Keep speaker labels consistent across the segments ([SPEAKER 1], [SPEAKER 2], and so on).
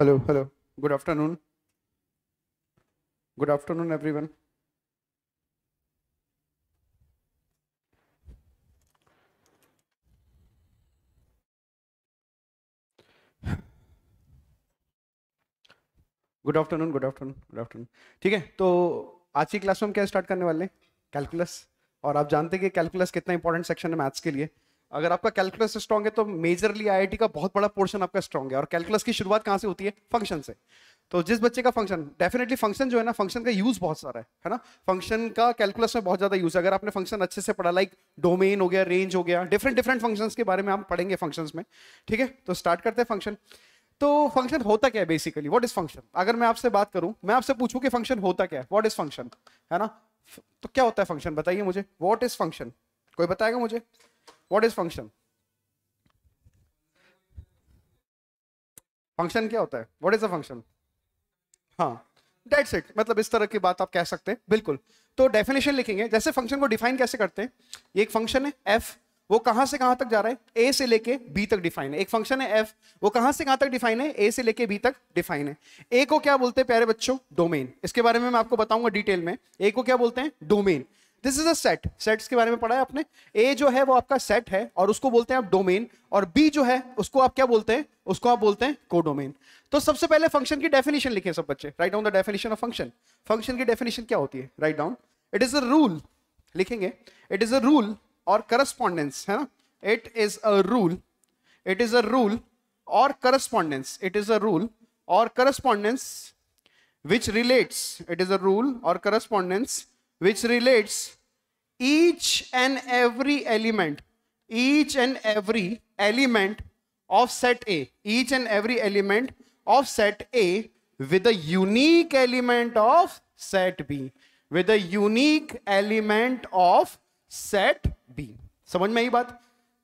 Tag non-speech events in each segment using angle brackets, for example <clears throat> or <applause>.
[SPEAKER 1] Hello good afternoon good afternoon everyone good afternoon good afternoon good afternoon ठीक है तो आज की क्लास में हम क्या स्टार्ट करने वाले हैं कैलकुलस और आप जानते हैं कि कैलकुलस कितना इंपॉर्टेंट सेक्शन है मैथ्स के लिए अगर आपका कैलकुलस स्ट्रॉन्ग है तो मेजरली आई का बहुत बड़ा पोर्शन आपका स्ट्रॉन्ग है और कैलकुलस की शुरुआत कहाँ से होती है फंक्शन से तो जिस बच्चे का फंक्शन डेफिनेटली फंक्शन जो है ना फंक्शन का यूज बहुत सारा है है ना फंक्शन का कैलकुलस में बहुत ज्यादा यूज है अगर आपने फंक्शन अच्छे से पढ़ा लाइक डोमेन हो गया रेंज हो गया डिफरेंट डिफरेंट फंक्शन के बारे में हम पढ़ेंगे फंक्शन में ठीक है तो स्टार्ट करते हैं फंक्शन तो फंक्शन होता क्या है बेसिकली वॉट इज फंक्शन अगर मैं आपसे बात करूं मैं आपसे पूछूं कि फंक्शन होता क्या है वॉट इज फंक्शन है ना तो क्या होता है फंक्शन बताइए मुझे वॉट इज फंक्शन कोई बताएगा मुझे वॉट इज फंक्शन फंक्शन क्या होता है वॉट इज अ फंक्शन हाँ डेट्स इट मतलब इस तरह की बात आप कह सकते हैं बिल्कुल तो डेफिनेशन लिखेंगे जैसे फंक्शन को डिफाइन कैसे करते हैं ये एक फंक्शन है एफ वो कहां से कहां तक जा रहा है ए से लेके बी तक डिफाइन है एक फंक्शन है एफ वो कहां से कहां तक डिफाइन है ए से लेके बी तक डिफाइन है ए को क्या बोलते हैं प्यारे बच्चों डोमेन इसके बारे में मैं आपको बताऊंगा डिटेल में ए को क्या बोलते हैं domain this is a set sets के बारे में पढ़ा है आपने ए जो है वो आपका सेट है और उसको बोलते हैं आप डोमेन और बी जो है उसको आप क्या बोलते हैं उसको आप बोलते हैं कोडोमेन तो सबसे पहले फंक्शन की डेफिनेशन लिखे सब बच्चे write down the definition of function function की डेफिनेशन क्या होती है write down it is a rule लिखेंगे इट इज अ रूल और करस्पॉन्डेंस है ना it is a rule it is a rule और correspondence it is a rule और correspondence which relates it is a rule और correspondence which relates each and every element, each and every element of set A, each and every element of set A with a unique element of set B, with a unique element of set B. समझ में आई बात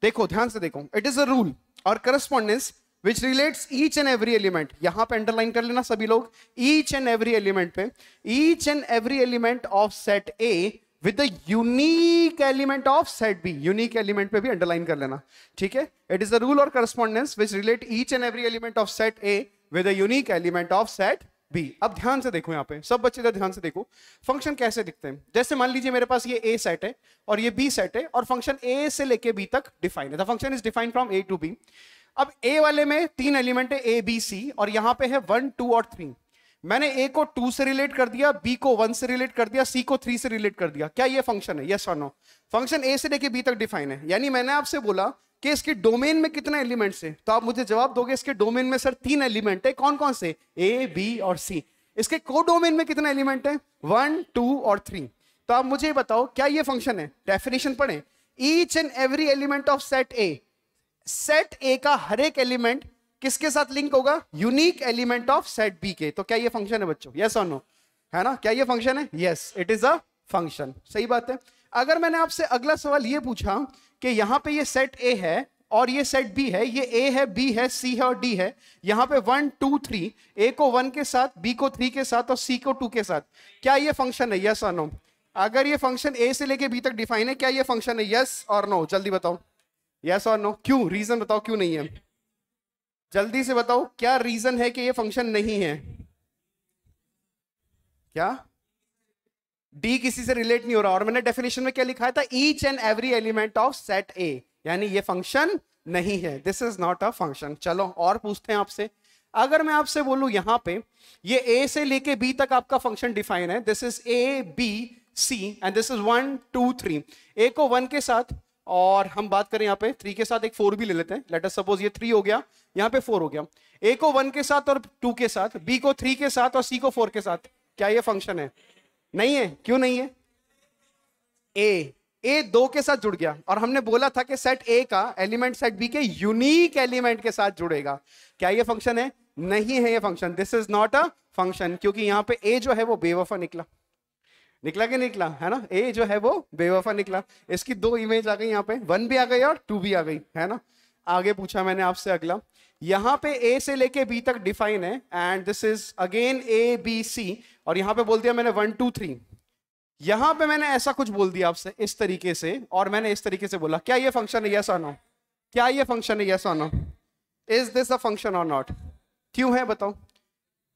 [SPEAKER 1] देखो ध्यान से देखो It is a rule. or correspondence. Which relates each and every element यहां पे underline कर लेना सभी लोग ईच एंड एवरी एलिमेंट पे each and every element of set A with unique element of set B unique element पे भी underline कर लेना ठीक है इट इज द रूल और correspondence which relate each and every element of set A with unique element of set B अब ध्यान से देखो यहाँ पे सब बच्चे इधर ध्यान से देखो फंक्शन कैसे दिखते हैं जैसे मान लीजिए मेरे पास ये ए सेट है और ये बी सेट है और फंक्शन ए से लेके बी तक डिफाइन है function is define from A to B अब ए वाले में तीन एलिमेंट है ए बी सी और यहां पे है वन टू और थ्री मैंने ए को टू से रिलेट कर दिया बी को वन से रिलेट कर दिया सी को थ्री से रिलेट कर दिया क्या ये फंक्शन है यस और नो फंक्शन ए से लेके बी तक डिफाइन है यानी मैंने आपसे बोला कि इसके डोमेन में कितने एलिमेंट्स है तो आप मुझे जवाब दोगे इसके डोमेन में सर तीन एलिमेंट है कौन कौन से ए बी और सी इसके को डोमेन में कितने एलिमेंट है वन टू और थ्री तो आप मुझे बताओ क्या ये फंक्शन है डेफिनेशन पढ़े each and every element of set A set A का हर एक एलिमेंट किसके साथ लिंक होगा unique element of set B के तो क्या ये फंक्शन है बच्चों यस और नो है ना क्या ये फंक्शन है yes it is a function सही बात है अगर मैंने आपसे अगला सवाल ये पूछा कि यहां पे ये सेट ए है और ये सेट बी है ये ए है बी है सी है और डी है यहां पे वन टू थ्री ए को वन के साथ बी को थ्री के साथ और सी को टू के साथ क्या ये फंक्शन है यस और नो अगर ये फंक्शन ए से लेके बी तक डिफाइन है क्या ये फंक्शन है यस और नो जल्दी बताओ यस और नो क्यों रीजन बताओ क्यों नहीं है जल्दी से बताओ क्या रीजन है कि ये फंक्शन नहीं है क्या डी किसी से रिलेट नहीं हो रहा और मैंने डेफिनेशन में क्या लिखा था each and every element of set A यानी ये फंक्शन नहीं है this is not a function चलो और पूछते हैं आपसे अगर मैं आपसे बोलूं यहां पे ये ए से लेके बी तक आपका फंक्शन डिफाइन है this is A B C and this is one two three A को वन के साथ और हम बात करें यहाँ पे थ्री के साथ एक फोर भी ले लेते हैं लेटर सपोज ये थ्री हो गया यहाँ पे फोर हो गया ए को वन के साथ और टू के साथ बी को थ्री के साथ और सी को फोर के साथ क्या ये फंक्शन है नहीं है क्यों नहीं है ए ए दो के साथ जुड़ गया और हमने बोला था कि सेट ए का एलिमेंट सेट बी के यूनिक एलिमेंट के साथ जुड़ेगा क्या ये फंक्शन है नहीं है ये function this is not a function क्योंकि यहाँ पे ए जो है वो बेवफा निकला निकला कि निकला है ना ए जो है वो बेवफा निकला इसकी दो इमेज आ गई यहाँ पे वन भी आ गई और टू भी आ गई है ना आगे पूछा मैंने आपसे अगला यहाँ पे ए से लेके बी तक डिफाइन है and this is again A B C और यहाँ पे बोल दिया मैंने वन टू थ्री यहाँ पे मैंने ऐसा कुछ बोल दिया आपसे इस तरीके से और मैंने इस तरीके से बोला क्या ये फंक्शन है यस ऑनो क्या ये फंक्शन है yes or no is this a function और नॉट क्यों है बताओ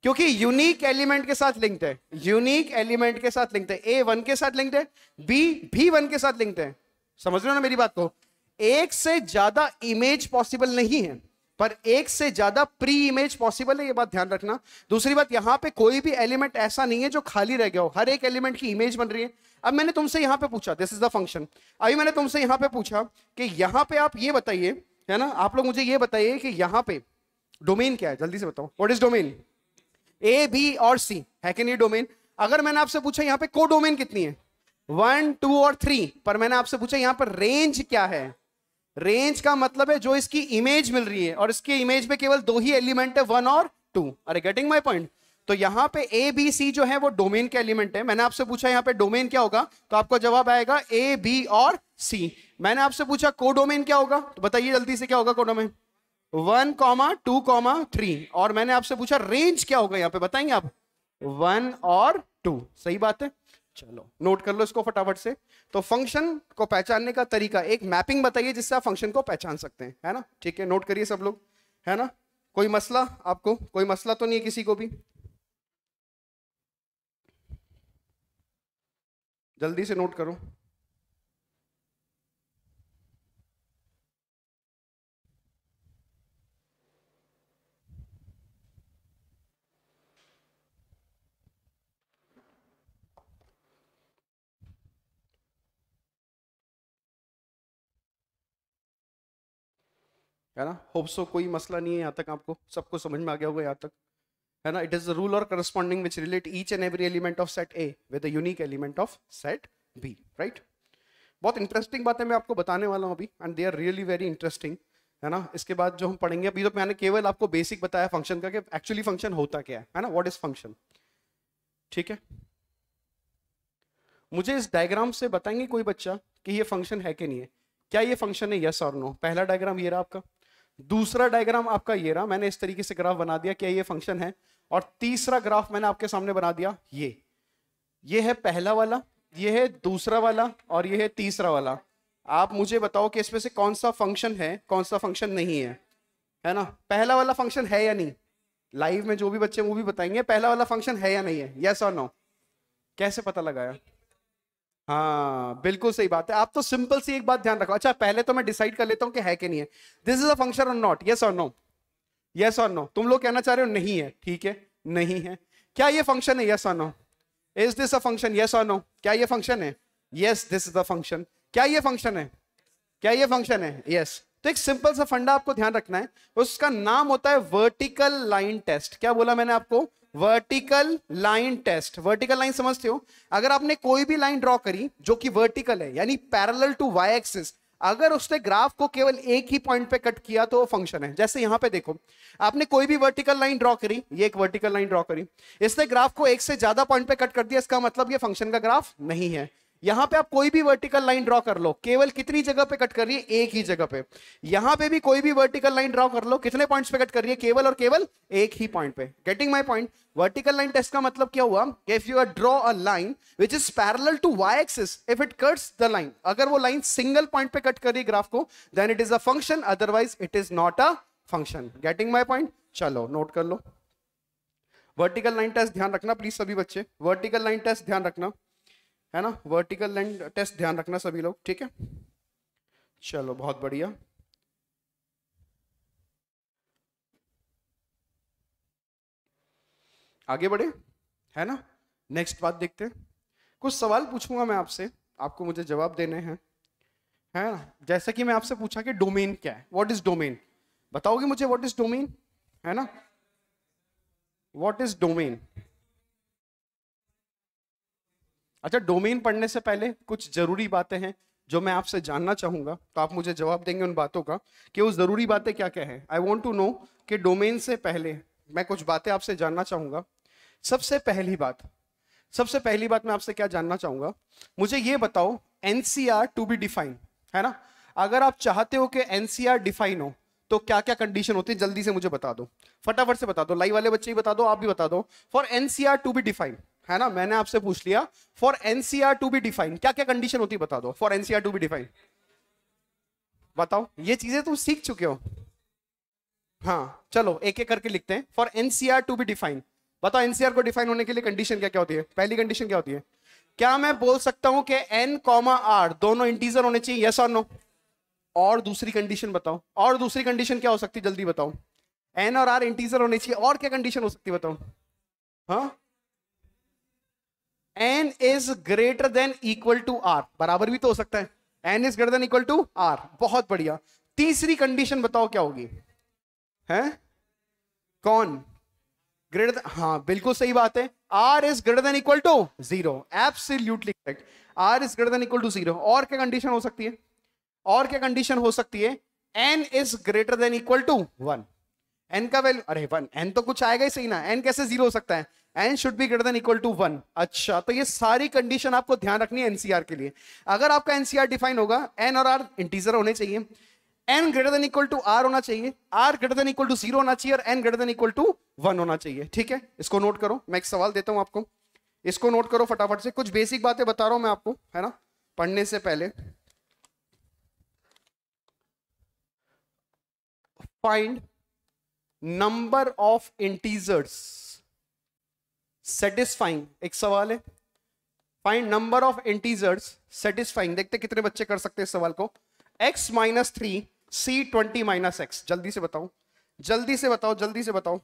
[SPEAKER 1] क्योंकि यूनिक एलिमेंट के साथ लिंक्ड है यूनिक एलिमेंट के साथ लिंक्ड है ए वन के साथ लिंक्ड है बी भी वन के साथ लिंक्ड है समझ रहे हो ना मेरी बात को एक से ज्यादा इमेज पॉसिबल नहीं है पर एक से ज्यादा प्री इमेज पॉसिबल है ये बात ध्यान रखना दूसरी बात यहां पे कोई भी एलिमेंट ऐसा नहीं है जो खाली रह गया हो हर एक एलिमेंट की इमेज बन रही है अब मैंने तुमसे यहां पे पूछा दिस इज द फंक्शन अभी मैंने तुमसे यहां पे पूछा कि यहां पे आप ये बताइए है ना आप लोग मुझे ये बताइए कि यहाँ पे डोमेन क्या है जल्दी से बताओ what is domain A B और सी है कि नहीं डोमेन अगर मैंने आपसे पूछा यहाँ पे को डोमेन कितनी है वन टू और थ्री पर मैंने आपसे पूछा यहाँ पर रेंज क्या है रेंज का मतलब है जो इसकी इमेज मिल रही है और इसके इमेज में केवल दो ही एलिमेंट है वन और टू अरे गेटिंग माई पॉइंट तो यहां पे ए बी सी जो है वो डोमेन के एलिमेंट है मैंने आपसे पूछा यहाँ पे डोमेन क्या होगा तो आपको जवाब आएगा ए बी और सी मैंने आपसे पूछा को डोमेन क्या होगा तो बताइए जल्दी से क्या होगा को domain one comma two comma three और मैंने आपसे पूछा रेंज क्या होगा यहाँ पे बताएंगे आप वन और टू सही बात है चलो नोट कर लो इसको फटाफट से तो फंक्शन को पहचानने का तरीका एक मैपिंग बताइए जिससे आप फंक्शन को पहचान सकते हैं है ना ठीक है नोट करिए सब लोग है ना कोई मसला आपको कोई मसला तो नहीं है किसी को भी जल्दी से नोट करो है ना होप सो कोई मसला नहीं है यहाँ तक आपको सबको समझ में आ गया होगा यहाँ तक है ना it is the rule or corresponding which relate each and every element of set A with unique element of set B right बहुत इंटरेस्टिंग बातें मैं आपको बताने वाला हूँ अभी and they are really very interesting है ना इसके बाद जो हम पढ़ेंगे अभी तो मैंने केवल आपको बेसिक बताया फंक्शन का कि एक्चुअली फंक्शन होता क्या है है ना व्हाट इज फंक्शन ठीक है मुझे इस डायग्राम से बताएंगे कोई बच्चा कि ये फंक्शन है कि नहीं है क्या ये फंक्शन है यस और नो पहला डायग्राम ये रहा आपका दूसरा डायग्राम आपका ये रहा मैंने इस तरीके से ग्राफ बना दिया क्या ये फंक्शन है और तीसरा ग्राफ मैंने आपके सामने बना दिया ये ये है पहला वाला ये है दूसरा वाला और ये है तीसरा वाला आप मुझे बताओ कि इसमें से कौन सा फंक्शन है कौन सा फंक्शन नहीं है है ना पहला वाला फंक्शन है या नहीं लाइव में जो भी बच्चे वो भी बताएंगे पहला वाला फंक्शन है या नहीं है यस और नो कैसे पता लगाया हाँ बिल्कुल सही बात है आप तो सिंपल सी एक बात ध्यान रखो अच्छा पहले तो मैं डिसाइड कर लेता हूं कि है कि नहीं है दिस इज अ फंक्शन और नॉट यस और नो यस और नो तुम लोग कहना चाह रहे हो नहीं है ठीक है नहीं है क्या ये फंक्शन है यस और no is this a function yes और नो क्या ये फंक्शन है yes this is a function क्या ये फंक्शन है क्या ये फंक्शन है यस yes. तो एक सिंपल सा फंडा आपको ध्यान रखना है उसका नाम होता है वर्टिकल लाइन टेस्ट क्या बोला मैंने आपको vertical line test vertical line समझते हो अगर आपने कोई भी लाइन ड्रॉ करी जो कि वर्टिकल है यानी पैरेलल टू वाई एक्सिस अगर उसने ग्राफ को केवल एक ही पॉइंट पे कट किया तो वो फंक्शन है जैसे यहां पे देखो आपने कोई भी वर्टिकल लाइन ड्रॉ करी ये एक वर्टिकल लाइन ड्रॉ करी इसने ग्राफ को एक से ज्यादा पॉइंट पे कट कर दिया इसका मतलब ये फंक्शन का ग्राफ नहीं है यहां पे आप कोई भी वर्टिकल लाइन ड्रॉ कर लो केवल कितनी जगह पे कट कर रही है एक ही जगह पे यहां पे भी कोई भी वर्टिकल लाइन ड्रॉ कर लो कितने पॉइंट्स पे कट कर रही है केवल और केवल एक ही पॉइंट पे getting my point vertical line test का मतलब क्या हुआ if you are draw a line which is parallel to Y axis if it cuts the line अगर वो लाइन सिंगल पॉइंट पे कट कर रही ग्राफ को then it is a function otherwise it is not a function getting my point चलो note कर लो vertical line test ध्यान रखना प्लीज सभी बच्चे वर्टिकल लाइन टेस्ट ध्यान रखना है ना वर्टिकल लेंथ टेस्ट ध्यान रखना सभी लोग ठीक है चलो बहुत बढ़िया आगे बढ़े है ना नेक्स्ट बात देखते हैं कुछ सवाल पूछूंगा मैं आपसे आपको मुझे जवाब देने हैं है ना जैसे कि मैं आपसे पूछा कि डोमेन क्या है व्हाट इज डोमेन बताओगे मुझे व्हाट इज डोमेन है ना व्हाट इज डोमेन अच्छा डोमेन पढ़ने से पहले कुछ जरूरी बातें हैं जो मैं आपसे जानना चाहूंगा तो आप मुझे जवाब देंगे उन बातों का कि वो जरूरी बातें क्या क्या हैं आई वॉन्ट टू नो कि डोमेन से पहले मैं कुछ बातें आपसे जानना चाहूंगा सबसे पहली बात सबसे पहली बात मैं आपसे क्या जानना चाहूंगा मुझे ये बताओ एनसीआर टू बी डिफाइन है ना अगर आप चाहते हो कि एनसीआर डिफाइन हो तो क्या क्या कंडीशन होती है जल्दी से मुझे बता दो फटाफट से बता दो लाइव वाले बच्चे ही बता दो आप भी बता दो for nCr to be define है ना मैंने आपसे पूछ लिया for nCr to be define क्या क्या कंडीशन होती बता दो for nCr to be define बताओ ये चीजें तुम सीख चुके हो हाँ चलो एक एक करके लिखते हैं for nCr to be define बताओ एनसीआर को डिफाइन होने के लिए कंडीशन क्या क्या होती है पहली कंडीशन क्या होती है क्या मैं बोल सकता हूं कि एन कॉमा आर दोनों इंटीजर होने चाहिए यस और नो और दूसरी कंडीशन बताओ और दूसरी कंडीशन क्या हो सकती जल्दी बताओ एन और आर इंटीजर होने चाहिए और क्या कंडीशन हो सकती बताओ हाँ n is greater than equal to r बराबर भी तो हो सकता है n is greater than equal to r बहुत बढ़िया तीसरी कंडीशन बताओ क्या होगी है कौन ग्रेटर देन हाँ बिल्कुल सही बात है r is greater than equal to zero absolutely correct r is greater than equal to zero और क्या कंडीशन हो सकती है और क्या कंडीशन हो सकती है n is greater than equal to one n का वैल्यू अरे वन एन तो कुछ आएगा ही सही ना एन कैसे जीरो हो सकता है n should be greater than equal to one अच्छा तो ये सारी कंडीशन आपको ध्यान रखनी है एनसीआर के लिए अगर आपका एनसीआर डिफाइन होगा एन और आर इंटीजर होने चाहिए n greater than equal to r होना चाहिए r greater than equal to zero होना चाहिए और n greater than equal to one होना चाहिए ठीक है इसको नोट करो मैं एक सवाल देता हूं आपको इसको नोट करो फटाफट से कुछ बेसिक बातें बता रहा हूं मैं आपको है ना पढ़ने से पहले find number of integers satisfying एक सवाल है find number of integers satisfying देखते कितने बच्चे कर सकते हैं इस सवाल को x minus three C twenty minus x जल्दी से बताओ जल्दी से बताओ जल्दी से बताओ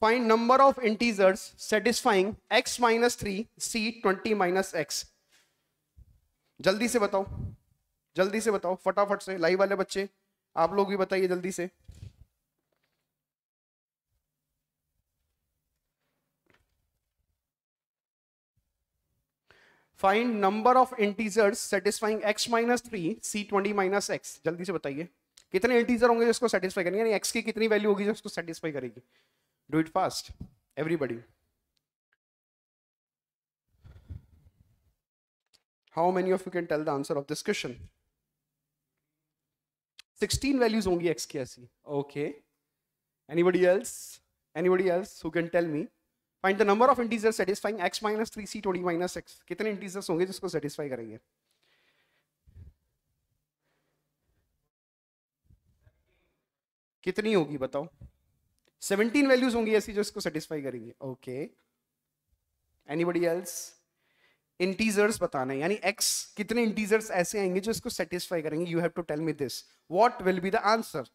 [SPEAKER 1] find number of integers satisfying x minus three C twenty minus x जल्दी से बताओ जल्दी से बताओ फटाफट से लाइव वाले बच्चे आप लोग भी बताइए जल्दी से find number of integers satisfying x minus three C twenty minus x जल्दी से बताइए कितने इंटीजर होंगे जिसको सेटिस्फाई करेंगे यानी एक्स की कितनी वैल्यू होगी जो उसको सेटिस्फाई करेगी do it fast everybody how many of you can tell the answer of this question sixteen values होंगी एक्स की ऐसी okay anybody else anybody else who can tell me find the number of integer satisfying x minus three C twenty minus x कितने integers होंगे जिसको satisfy करेंगे कितनी होगी बताओ 17 वैल्यूज होंगी ऐसी जो इसको सेटिस्फाई करेंगे ओके एनीबडी एल्स इंटीजर्स बताना यानी एक्स कितने इंटीजर्स ऐसे आएंगे जो इसको सेटिस्फाई करेंगे you have to tell me this what will be the answer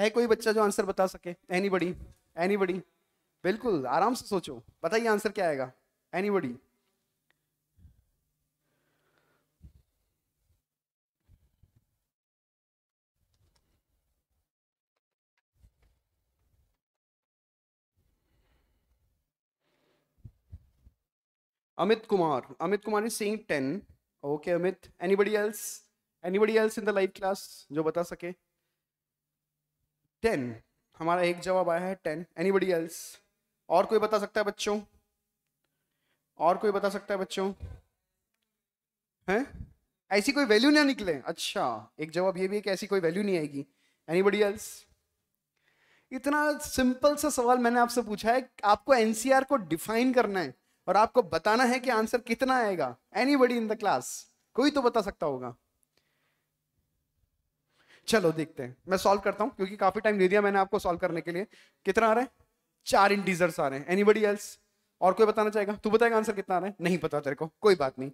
[SPEAKER 1] है कोई बच्चा जो आंसर बता सके एनीबडी एनीबडी बिल्कुल आराम से सोचो बताइए आंसर क्या आएगा anybody Amit Kumar Amit Kumar is saying ten okay Amit anybody else anybody else in the live class जो बता सके टेन हमारा एक जवाब आया है टेन एनी बडी एल्स और कोई बता सकता है बच्चों और कोई बता सकता है बच्चों हैं ऐसी कोई वैल्यू ना निकले अच्छा एक जवाब ये भी है कि ऐसी कोई वैल्यू नहीं आएगी बडी एल्स इतना सिंपल सा सवाल मैंने आपसे पूछा है आपको एनसीआर को डिफाइन करना है और आपको बताना है कि आंसर कितना आएगा बडी इन द क्लास कोई तो बता सकता होगा चलो देखते हैं मैं सॉल्व करता हूं क्योंकि काफी टाइम दे दिया मैंने आपको सॉल्व करने के लिए कितना आ रहा है चार इंटीजर्स आ रहे हैं एनीबडी एल्स और कोई बताना चाहेगा तू बताएगा आंसर कितना आ रहा है नहीं पता तेरे को कोई बात नहीं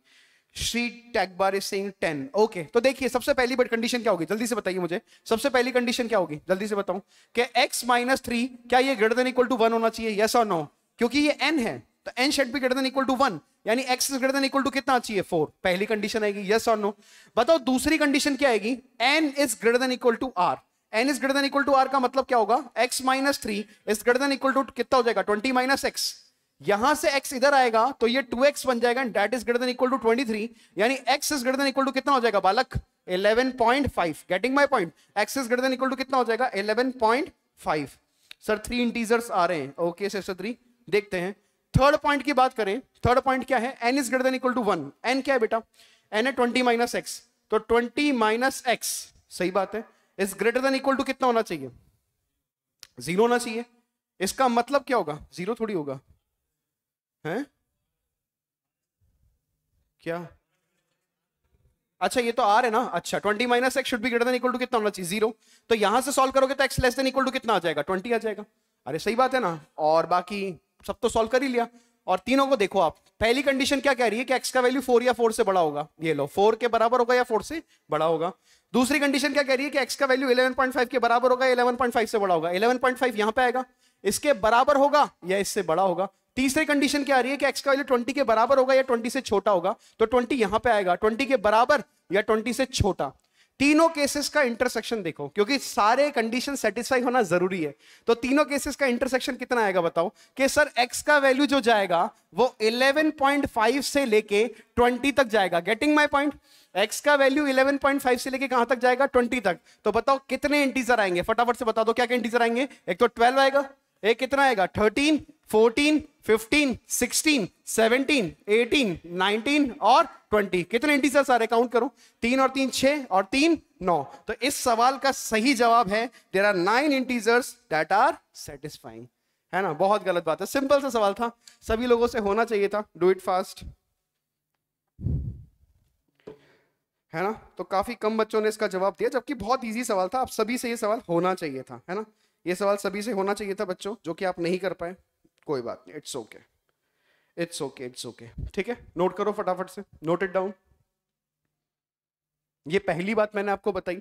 [SPEAKER 1] श्री टैगबार इज सेइंग टेन ओके तो देखिए सबसे पहली बट कंडीशन क्या होगी जल्दी से बताइए मुझे सबसे पहली कंडीशन क्या होगी जल्दी से बताऊं कि x माइनस थ्री क्या ये greater than equal to one होना चाहिए यस और नो क्योंकि ये n है तो n शेड भी greater than equal to one यानी x is greater than equal to कितना चाहिए फोर पहली कंडीशन आएगी यस और नो बताओ दूसरी कंडीशन क्या आएगी n is greater than equal to r n is greater equal to r का मतलब क्या होगा x minus three is greater equal to कितना हो जाएगा ट्वेंटी माइनस एक्स यहां से x इधर आएगा तो ये 2x बन जाएगा and that is greater equal to 23 यानी x is greater equal to कितना हो जाएगा बालक 11.5 getting my point x is greater equal to कितना हो जाएगा 11.5 सर थ्री इंटीजर्स आ रहे हैं ओके सर सर थ्री देखते हैं थर्ड पॉइंट की बात करें थर्ड पॉइंट क्या है n is greater equal to one n क्या है बेटा एन है ट्वेंटी माइनस एक्स तो ट्वेंटी माइनस एक्स सही बात है is greater than equal to कितना होना चाहिए जीरो होना चाहिए इसका मतलब क्या होगा जीरो थोड़ी होगा हैं क्या अच्छा ये तो आर है ना अच्छा ट्वेंटी माइनस एक्स शुड भी ग्रेटर देन इक्वल टू कितना होना चाहिए जीरो तो यहां से सोल्व करोगे तो x less than equal to कितना आ जाएगा ट्वेंटी आ जाएगा अरे सही बात है ना और बाकी सब तो सोल्व कर ही लिया और तीनों को देखो आप पहली कंडीशन क्या कह रही है कि एक्स का वैल्यू फोर या फोर से बड़ा होगा ये लो फोर के बराबर होगा या फोर से बड़ा होगा दूसरी कंडीशन क्या कह रही है कि एक्स का वैल्यू 11.5 के बराबर होगा 11.5 से बड़ा होगा 11.5 यहां पे आएगा इसके बराबर होगा या इससे बड़ा होगा तीसरी कंडीशन क्या आ रही है कि एक्स का वैल्यू ट्वेंटी के बराबर होगा या ट्वेंटी से छोटा होगा तो ट्वेंटी यहां पे आएगा ट्वेंटी के बराबर या ट्वेंटी से छोटा तीनों केसेस का इंटरसेक्शन देखो क्योंकि सारे कंडीशन सेटिस्फाई होना जरूरी है तो तीनों केसेस का इंटरसेक्शन कितना आएगा बताओ कि सर एक्स का वैल्यू जो जाएगा वो 11.5 से लेके 20 तक जाएगा गेटिंग माय पॉइंट एक्स का वैल्यू 11.5 से लेके कहां तक जाएगा 20 तक तो बताओ कितने इंटीजर आएंगे फटाफट से बता दो क्या क्या इंटीजर आएंगे एक तो ट्वेल्व आएगा एक कितना आएगा thirteen fourteen fifteen sixteen seventeen eighteen nineteen और ट्वेंटी कितने इंटीजर सारे काउंट करो तीन और तीन छह और तीन नौ तो इस सवाल का सही जवाब है there are nine integers that are satisfying है ना बहुत गलत बात है सिंपल सा सवाल था सभी लोगों से होना चाहिए था डू इट फास्ट है ना तो काफी कम बच्चों ने इसका जवाब दिया जबकि बहुत इजी सवाल था आप सभी से ये सवाल होना चाहिए था है ना ये सवाल सभी से होना चाहिए था बच्चों जो कि आप नहीं कर पाए कोई बात नहीं it's okay it's okay it's okay ठीक है नोट करो फटाफट से नोट इट डाउन ये पहली बात मैंने आपको बताई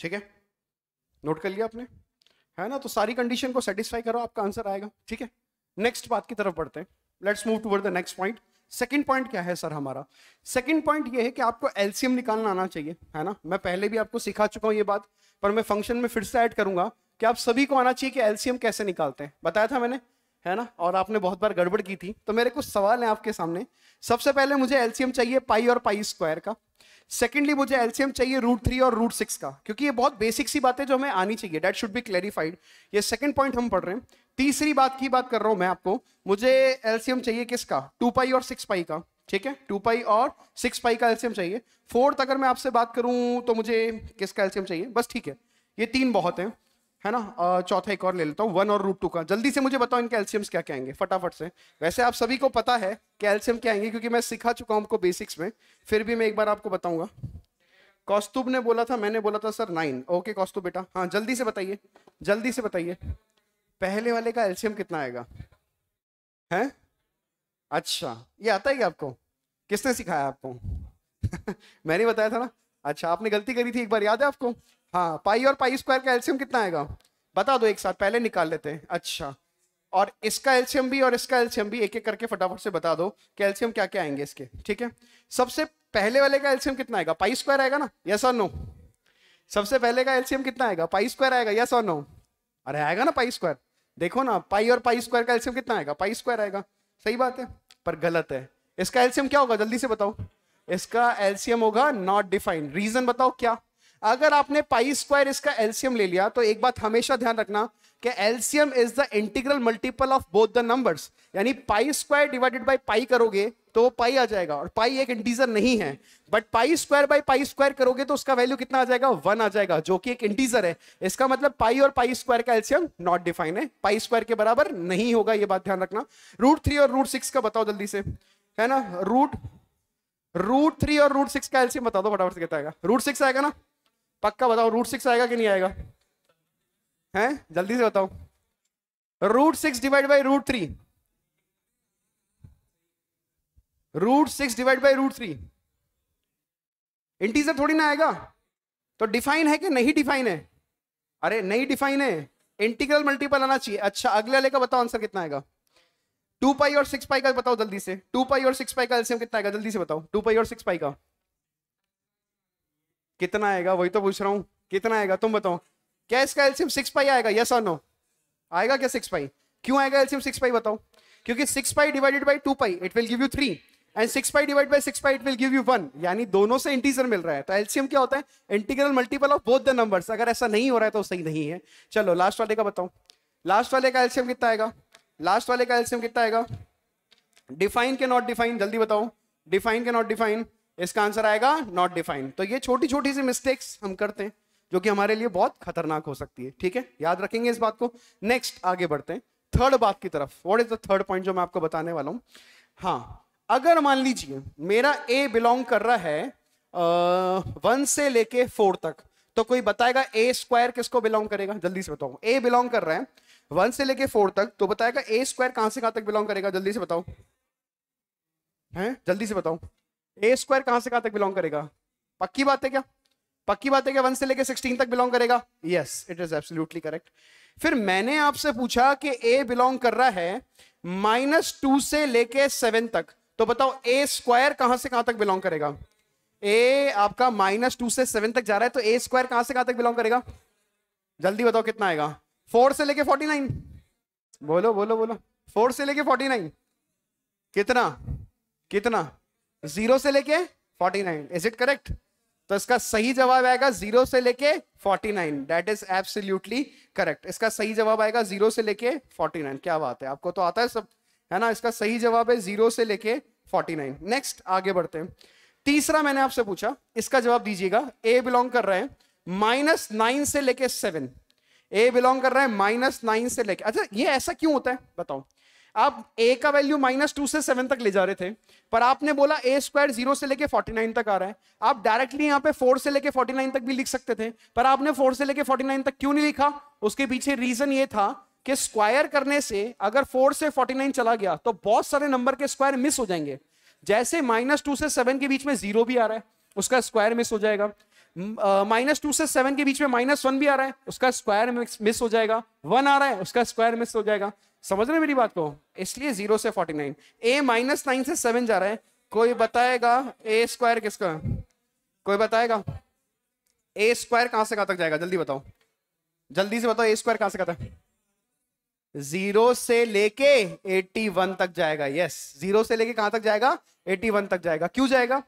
[SPEAKER 1] ठीक है नोट कर लिया आपने है ना तो सारी कंडीशन को सेटिस्फाई करो आपका आंसर आएगा ठीक है नेक्स्ट बात की तरफ बढ़ते हैं let's move toward the next point second point क्या है सर हमारा सेकेंड पॉइंट ये है कि आपको एल्सियम निकालना आना चाहिए है ना मैं पहले भी आपको सिखा चुका हूँ ये बात पर मैं फंक्शन में फिर से ऐड करूंगा कि आप सभी को आना चाहिए कि एल्सियम कैसे निकालते हैं बताया था मैंने है ना और आपने बहुत बार गड़बड़ की थी तो मेरे कुछ सवाल हैं आपके सामने सबसे पहले मुझे एल्सियम चाहिए पाई और पाई स्क्वायर का सेकेंडली मुझे एलसीएम चाहिए रूट थ्री और रूट सिक्स का क्योंकि ये बहुत बेसिक सी बात है जो हमें आनी चाहिए डेट शुड बी क्लैरिफाइड ये सेकंड पॉइंट हम पढ़ रहे हैं तीसरी बात की बात कर रहा हूं मैं आपको मुझे एलसीएम चाहिए किसका टू पाई और सिक्स पाई का ठीक है टू पाई और सिक्स पाई का एल्सियम चाहिए फोर्थ अगर मैं आपसे बात करूं तो मुझे किसका एल्सियम चाहिए बस ठीक है ये तीन बहुत है है ना चौथा एक और ले लेता हूँ वन और रूट टू का जल्दी से मुझे बताओ इनके एल्शियम्स क्या कहेंगे फटाफट से वैसे आप सभी को पता है कि एल्शियम क्या आएंगे क्योंकि मैं सिखा चुका हूँ आपको बेसिक्स में फिर भी मैं एक बार आपको बताऊंगा कौस्तुभ ने बोला था मैंने बोला था सर नाइन ओके कौस्तुभ बेटा हाँ जल्दी से बताइए जल्दी से बताइए पहले वाले का एल्शियम कितना आएगा है अच्छा ये आता है क्या आपको किसने सिखाया आपको <laughs> मैंने बताया था ना अच्छा आपने गलती करी थी एक बार याद है आपको हाँ पाई और पाई स्क्वायर का एल्सियम कितना आएगा बता दो एक साथ पहले निकाल लेते हैं अच्छा और इसका एल्शियम भी और इसका एल्शियम भी एक एक करके फटाफट से बता दो कि क्या क्या आएंगे इसके ठीक है सबसे पहले वाले का एल्शियम कितना आएगा पाई स्क्वायर आएगा ना यस और नो सबसे पहले का एल्शियम कितना आएगा पाई स्क्वायर आएगा यस और नो अरे आएगा ना पाई स्क्वायर देखो ना पाई और पाई स्क्वायर का एल्शियम कितना आएगा पाई स्क्वायर आएगा सही बात है पर गलत है इसका एल्सियम क्या होगा जल्दी से बताओ इसका एल्सियम होगा नॉट डिफाइंड रीजन बताओ क्या अगर आपने पाई स्क्वायर इसका एल्सियम ले लिया तो एक बात हमेशा ध्यान रखना कि LCM is the integral multiple of both the numbers यानी pi square divided by pi करोगे तो वो पाई आ जाएगा और पाई एक इंटीजर नहीं है but pi square by pi square करोगे तो उसका वैल्यू कितना आ जाएगा वन आ जाएगा जो कि एक इंटीजर है इसका मतलब पाई और पाई स्क्वायर का एल्सियम नॉट डिफाइन है पाई स्क्वायर के बराबर नहीं होगा यह बात ध्यान रखना रूट थ्री और रूट सिक्स का बताओ जल्दी से है ना रूट रूट थ्री और रूट सिक्स का एलसीएम बता दो फटाफट से कितना आएगा रूट सिक्स आएगा ना पक्का बताओ रूट सिक्स आएगा कि नहीं आएगा हैं जल्दी से बताओ root six divide by root three root six divide by root three integer थोड़ी ना आएगा तो डिफाइन है कि नहीं डिफाइन है अरे नहीं डिफाइन है इंटीग्रल मल्टीपल आना चाहिए अच्छा अगले वाले का बताओ आंसर कितना आएगा टू पाई और सिक्स पाई का बताओ जल्दी से टू पाई और सिक्स पाई का एल्सियम कितना आएगा जल्दी से बताओ टू पाई और सिक्स पाई का कितना आएगा वही तो पूछ रहा हूं कितना आएगा तुम बताओ क्या इसका एल्सियम सिक्स पाई आएगा यस और नो आएगा क्या सिक्स पाई क्यों आएगा एल्सियम सिक्स पाई बताओ क्योंकि six pi divided by two pi it will give you three and six pi divide by six pi it will give you one यानी दोनों से इंटीजर मिल रहा है तो एल्सियम क्या होता है integral multiple of both the numbers अगर ऐसा नहीं हो रहा है तो सही नहीं है चलो लास्ट वाले का बताओ लास्ट वाले का एल्सियम कितना आएगा लास्ट वाले का एल्सियम कितना आएगा डिफाइन के नॉट डिफाइन जल्दी बताओ डिफाइन के नॉट डिफाइन इसका आंसर आएगा नॉट डिफाइन तो ये छोटी छोटी सी मिस्टेक्स हम करते हैं जो कि हमारे लिए बहुत खतरनाक हो सकती है ठीक है याद रखेंगे इस बात को नेक्स्ट आगे बढ़ते हैं थर्ड बात की तरफ what is the third point जो मैं आपको बताने वाला हूं हाँ अगर मान लीजिए मेरा ए बिलोंग कर रहा है वन से लेके फोर तक तो कोई बताएगा ए स्क्वायर किसको बिलोंग करेगा जल्दी से बताओ ए बिलोंग कर रहा है वन से लेके फोर तक तो बताएगा ए स्क्वायर कहां से कहां तक बिलोंग करेगा जल्दी से बताओ हैं जल्दी से बताओ ए स्क्वायर कहां से कहां तक बिलोंग करेगा पक्की बात है क्या पक्की बात है क्या वन से लेके सिक्सटीन तक बिलोंग करेगा yes it is absolutely correct फिर मैंने आपसे पूछा कि ए बिलोंग कर रहा है माइनस टू से लेके सेवन तक तो बताओ ए स्क्वायर कहां से कहां तक बिलोंग करेगा ए आपका माइनस टू से सेवन तक जा रहा है तो ए स्क्वायर कहां से कहां तक बिलोंग करेगा जल्दी बताओ कितना आएगा फोर से लेके फोर्टी नाइन बोलो बोलो बोलो फोर से लेके फोर्टी नाइन कितना कितना जीरो से लेके forty nine is it correct तो इसका सही जवाब आएगा जीरो से लेके forty nine that is absolutely correct इसका सही जवाब आएगा जीरो से लेके फोर्टी नाइन क्या बात है आपको तो आता है सब है ना इसका सही जवाब है जीरो से लेके फोर्टी नाइन नेक्स्ट आगे बढ़ते हैं तीसरा मैंने आपसे पूछा इसका जवाब दीजिएगा ए बिलोंग कर रहे हैं माइनस नाइन से लेके सेवन ए बिलोंग कर रहा है माइनस नाइन से लेके अच्छा ये ऐसा क्यों होता है बताओ आप ए का वैल्यू माइनस टू से सेवन तक ले जा रहे थे पर आपने बोला ए स्क्वायर जीरो से लेके फोर्टी नाइन तक आ रहा है आप डायरेक्टली यहाँ पे फोर से लेके फोर्टी नाइन तक भी लिख सकते थे पर आपने फोर से लेके फोर्टी नाइन तक क्यों नहीं लिखा उसके पीछे रीजन ये था कि स्क्वायर करने से अगर फोर से फोर्टी नाइन चला गया तो बहुत सारे नंबर के स्क्वायर मिस हो जाएंगे जैसे माइनस टू से सेवन के बीच में जीरो भी आ रहा है उसका स्क्वायर मिस हो जाएगा माइनस टू uh, से सेवन के बीच में माइनस वन भी आ रहा है उसका स्क्वायर मिस हो जाएगा वन आ रहा है उसका स्क्वायर मिस हो जाएगा समझ रहे मेरी बात को इसलिए जीरो से forty nine a minus nine से सेवन जा रहा है कोई बताएगा ए स्क्वायर किसका कोई बताएगा ए स्क्वायर कहां से कहां तक जाएगा जल्दी बताओ जल्दी से बताओ ए स्क्वायर कहां से कहां तक जीरो से लेके 81 तक जाएगा यस yes. जीरो से लेके कहां तक जाएगा 81 तक जाएगा क्यों जाएगा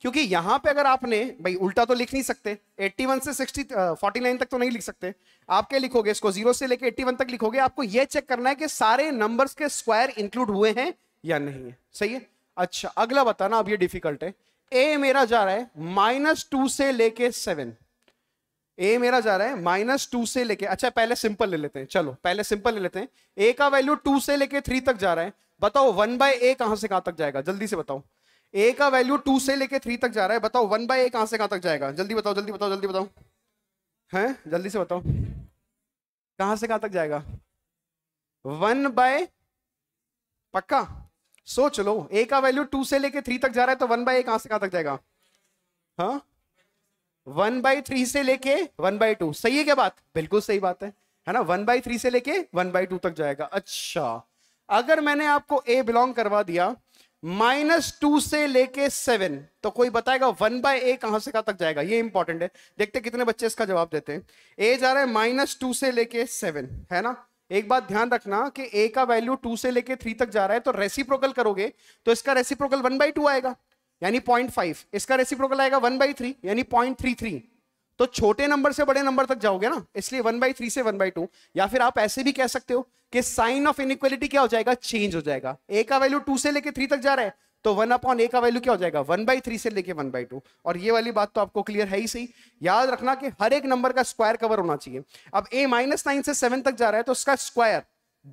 [SPEAKER 1] क्योंकि यहां पे अगर आपने भाई उल्टा तो लिख नहीं सकते 81 से 60 49 तक तो नहीं लिख सकते आप क्या लिखोगे इसको जीरो से लेके 81 तक लिखोगे आपको यह चेक करना है कि सारे नंबर्स के स्क्वायर इंक्लूड हुए हैं या नहीं है सही है अच्छा अगला बताना अब ये डिफिकल्ट है ए मेरा जा रहा है माइनस टू से लेके सेवन ए मेरा जा रहा है माइनस टू से लेके अच्छा पहले सिंपल ले लेते हैं चलो पहले सिंपल ले लेते हैं ए का वैल्यू टू से लेके थ्री तक जा रहा है बताओ वन बाय ए कहां से कहां तक जाएगा जल्दी से बताओ ए का वैल्यू टू से लेके थ्री तक जा रहा है बताओ वन बाय ए कहां से कहां तक जाएगा जल्दी बताओ जल्दी बताओ जल्दी बताओ हैं जल्दी से बताओ कहां से कहां तक जाएगा वन बाय पक्का सोच लो ए का वैल्यू टू से लेके थ्री तक जा रहा है तो वन बाय ए कहां से कहां तक जाएगा हाँ वन बाई थ्री से लेके वन बाई टू सही है क्या बात बिल्कुल सही बात है है ना वन बाई थ्री से लेके वन बाई टू तक जाएगा अच्छा अगर मैंने आपको ए बिलोंग करवा दिया माइनस टू से लेके सेवन तो कोई बताएगा वन बाय ए कहां से कहां तक जाएगा ये इंपॉर्टेंट है देखते कितने बच्चे इसका जवाब देते हैं ए जा रहा है माइनस टू से लेके सेवन है ना एक बात ध्यान रखना कि ए का वैल्यू टू से लेके थ्री तक जा रहा है तो रेसिप्रोकल करोगे तो इसका रेसिप्रोकल वन बाई टू आएगा यानी पॉइंट फाइव इसका रेसिप्रोकल आएगा वन बाई थ्री यानी पॉइंट थ्री थ्री तो छोटे नंबर से बड़े नंबर तक जाओगे ना इसलिए वन बाई थ्री से वन बाई टू या फिर आप ऐसे भी कह सकते हो कि साइन ऑफ इनक्वलिटी क्या हो जाएगा चेंज हो जाएगा ए का वैल्यू टू से लेके थ्री तक जा रहा है तो वन अपॉन ए का वैल्यू क्या हो जाएगा वन बाई थ्री से लेके वन बाई टू और ये वाली बात तो आपको क्लियर है ही सही याद रखना कि हर एक नंबर का स्क्वायर कवर होना चाहिए अब ए माइनस नाइन से सेवन तक जा रहा है तो उसका स्क्वायर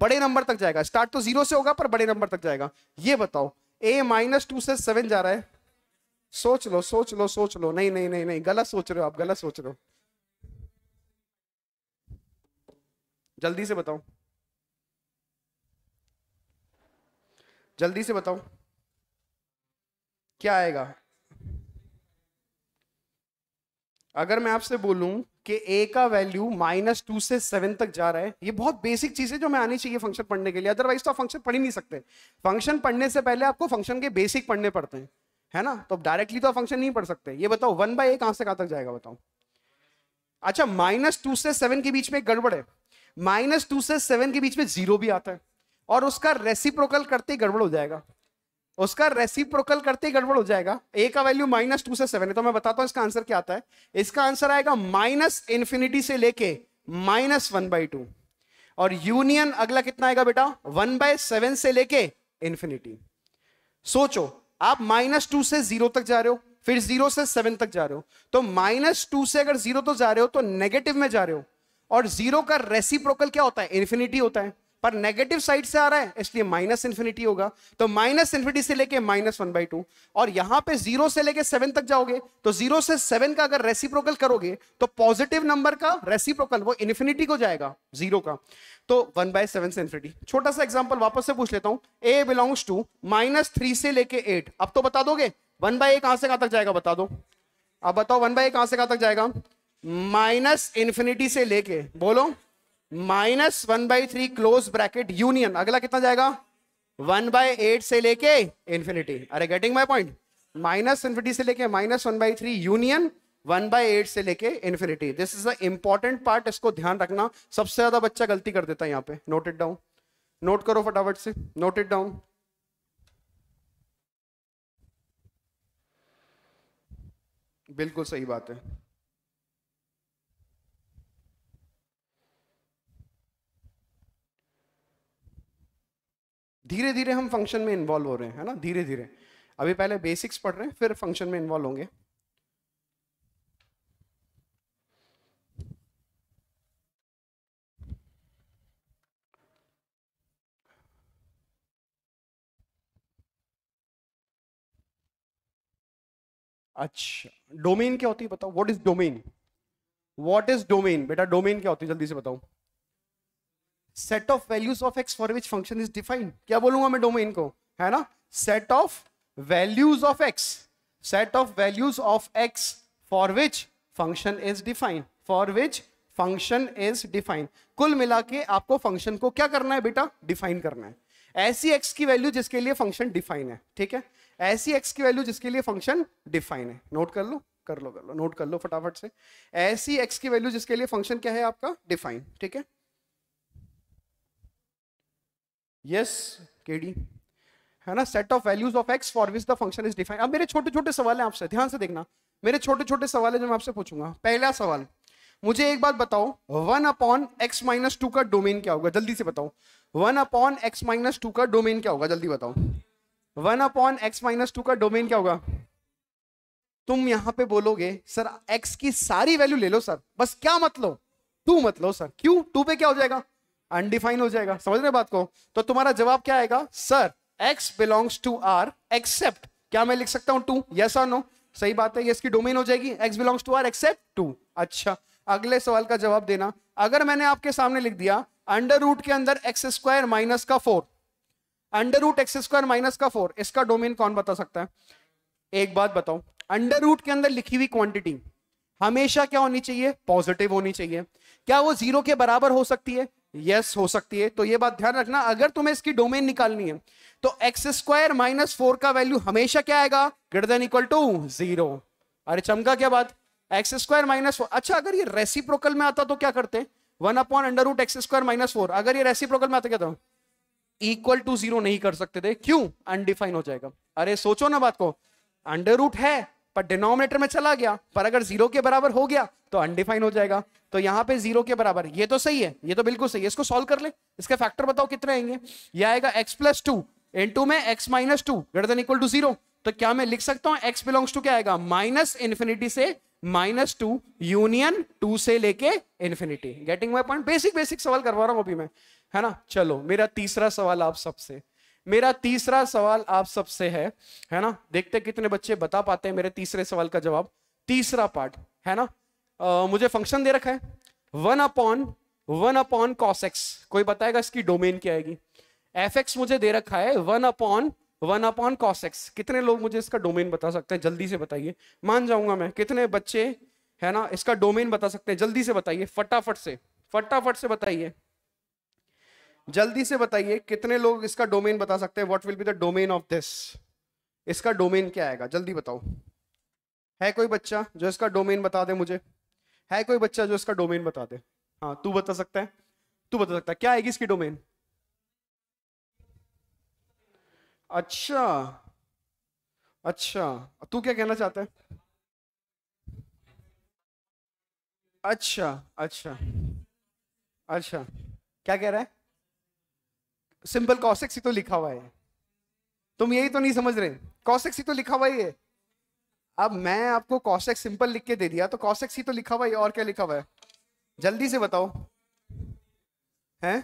[SPEAKER 1] बड़े नंबर तक जाएगा स्टार्ट तो जीरो से होगा पर बड़े नंबर तक जाएगा ये बताओ ए माइनस टू से सेवन जा रहा है सोच लो सोच लो सोच लो नहीं नहीं नहीं नहीं गलत सोच रहे हो आप गलत सोच रहे हो जल्दी से बताओ जल्दी से बताओ क्या आएगा अगर मैं आपसे बोलूं कि ए का वैल्यू माइनस टू से सेवन तक जा रहा है ये बहुत बेसिक चीज है जो मैं आनी चाहिए फंक्शन पढ़ने के लिए अदरवाइज तो आप फंक्शन पढ़ ही नहीं सकते फंक्शन पढ़ने से पहले आपको फंक्शन के बेसिक पढ़ने पड़ते हैं है ना तो डायरेक्टली तो फंक्शन नहीं पढ़ सकते ये बताओ वन बाई ए कहां से कहां तक जाएगा बताओ अच्छा माइनस टू से सेवन के बीच में एक गड़बड़ है माइनस टू से सेवन के बीच में जीरो भी आता है और उसका रेसिप्रोकल करते ही गड़बड़ हो जाएगा उसका रेसिप्रोकल करते ही गड़बड़ हो जाएगा ए का वैल्यू माइनस टू से सेवन है तो मैं बताता हूं इसका आंसर क्या आता है इसका आंसर आएगा माइनस इंफिनिटी से लेके माइनस वन बाई टू और यूनियन अगला कितना आएगा बेटा वन बाय सेवन से लेके इंफिनिटी सोचो आप माइनस टू से जीरो तक जा रहे हो फिर जीरो से सेवन तक जा रहे हो तो माइनस टू से अगर जीरो तो जा रहे हो तो नेगेटिव में जा रहे हो और जीरो का रेसिप्रोकल क्या होता है इन्फिनिटी होता है पर नेगेटिव साइड से आ रहा है इसलिए माइनस इन्फिनिटी होगा तो माइनस इन्फिनिटी से लेके माइनस वन बाई टू और यहां पे जीरो से लेके सेवन तक जाओगे तो जीरो से सेवन का अगर रेसिप्रोकल करोगे तो पॉजिटिव नंबर का रेसिप्रोकल वो इन्फिनिटी को जाएगा जीरो का तो वन बाय सेवन से इन्फिनिटी छोटा सा एग्जाम्पल वापस से पूछ लेता हूं a belongs to minus three से लेके एट अब तो बता दोगे वन बाय ए कहां से कहां तक जाएगा बता दो अब बताओ वन बाय ए कहां से कहां तक जाएगा माइनस इन्फिनिटी से लेके बोलो minus one by three close bracket union अगला कितना जाएगा वन बाय एट से लेके इन्फिनिटी अरे getting my point minus infinity से लेके minus one by three union one by eight से लेके infinity this is the important part इसको ध्यान रखना सबसे ज्यादा बच्चा गलती कर देता है यहाँ पे नोट इट डाउन नोट करो फटाफट से नोट इट डाउन बिल्कुल सही बात है धीरे धीरे हम फंक्शन में इन्वॉल्व हो रहे हैं है ना धीरे धीरे अभी पहले बेसिक्स पढ़ रहे हैं फिर फंक्शन में इन्वॉल्व होंगे अच्छा डोमेन क्या होती है बताओ what is domain what is domain बेटा डोमेन क्या होती है जल्दी से बताऊं set of values of x for which function is defined क्या बोलूंगा मैं डोमेन को है ना set of values of x set of values of x for which function is defined for which function is defined कुल मिला के आपको फंक्शन को क्या करना है बेटा डिफाइन करना है ऐसी एक्स की वैल्यू जिसके लिए फंक्शन डिफाइन है ठीक है ऐसी एक्स की वैल्यू जिसके लिए फंक्शन डिफाइन है नोट कर लो कर लो कर लो नोट कर लो फटाफट से ऐसी एक्स की वैल्यू जिसके लिए फंक्शन क्या है आपका डिफाइन ठीक है यस के डी है ना set of values of x for which the function is define अब मेरे छोटे छोटे सवाल हैं आपसे ध्यान से देखना मेरे छोटे छोटे सवाल है जो मैं आपसे पूछूंगा पहला सवाल मुझे एक बात बताओ one upon x minus two का डोमेन क्या होगा जल्दी से बताओ one upon x minus two का डोमेन क्या होगा जल्दी बताओ one upon x minus two का डोमेन क्या होगा तुम यहां पे बोलोगे सर एक्स की सारी वैल्यू ले लो सर बस क्या मतलब टू मतलब सर क्यों टू पे क्या हो जाएगा अनडिफाइन हो जाएगा समझ रहे बात को तो तुम्हारा जवाब क्या आएगा sir x belongs to R except क्या मैं लिख सकता हूं टू यस और नो सही बात है ये इसकी डोमेन हो जाएगी x belongs to R except two अच्छा अगले सवाल का जवाब देना अगर मैंने आपके सामने लिख दिया अंडर रूट के अंदर एक्स स्क्वायर माइनस का four under root x square minus का फोर इसका डोमेन कौन बता सकता है एक बात बताओ अंडर रूट के अंदर लिखी हुई क्वांटिटी हमेशा क्या होनी चाहिए पॉजिटिव होनी चाहिए क्या वो जीरो के बराबर हो सकती है यस yes, हो सकती है तो ये बात ध्यान रखना अगर तुम्हें इसकी डोमेन निकालनी है तो एक्स स्क्वायर माइनस फोर का वैल्यू हमेशा क्या आएगा greater than equal to zero अरे चमका क्या बात एक्स स्क्वायर माइनस फोर अच्छा अगर ये रेसिप्रोकल में आता तो क्या करते one upon under root x square minus four अगर ये रेसिप्रोकल में आता क्या था इक्वल टू जीरो नहीं कर सकते थे क्यों अनडिफाइन हो जाएगा अरे सोचो ना बात को अंडर रूट है पर डिनोमिनेटर में चला गया पर अगर जीरो के बराबर हो गया तो अनडिफाइन हो जाएगा तो यहाँ पे जीरो के बराबर ये तो सही है ये तो बिल्कुल सही है इसको सॉल्व कर ले इसके फैक्टर बताओ कितने आएंगे ये आएगा x plus two into में x minus two greater than equal to zero तो क्या मैं लिख सकता हूँ एक्स बिलोंग्स टू क्या आएगा माइनस इन्फिनिटी से माइनस टू यूनियन टू से लेके infinity getting my point basic basic सवाल करवा रहा हूँ अभी मैं है ना चलो मेरा तीसरा सवाल आप सबसे मेरा तीसरा सवाल आप सबसे है है ना देखते कितने बच्चे बता पाते हैं मेरे तीसरे सवाल का जवाब तीसरा पार्ट है ना आ, मुझे फंक्शन दे रखा है one upon one upon cos x कोई बताएगा इसकी डोमेन क्या आएगी एफ एक्स मुझे दे रखा है one upon one upon cos x कितने लोग मुझे इसका डोमेन बता सकते हैं जल्दी से बताइए मान जाऊंगा मैं कितने बच्चे है ना इसका डोमेन बता सकते हैं जल्दी से बताइए फटाफट से फटाफट से बताइए जल्दी से बताइए कितने लोग इसका डोमेन बता सकते हैं what will be the domain of this इसका डोमेन क्या आएगा जल्दी बताओ है कोई बच्चा जो इसका डोमेन बता दे मुझे है कोई बच्चा जो इसका डोमेन बता दे हाँ तू बता सकता है तू बता सकता है क्या आएगी इसकी डोमेन अच्छा अच्छा तू क्या कहना चाहता है अच्छा अच्छा अच्छा क्या कह रहा है सिंपल ही तो लिखा हुआ है तुम यही तो नहीं समझ रहे ही तो लिखा हुआ ही है अब मैं आपको कौशिक सिंपल लिख के दे दिया तो कौशिक ही तो लिखा हुआ है और क्या लिखा हुआ है जल्दी से बताओ हैं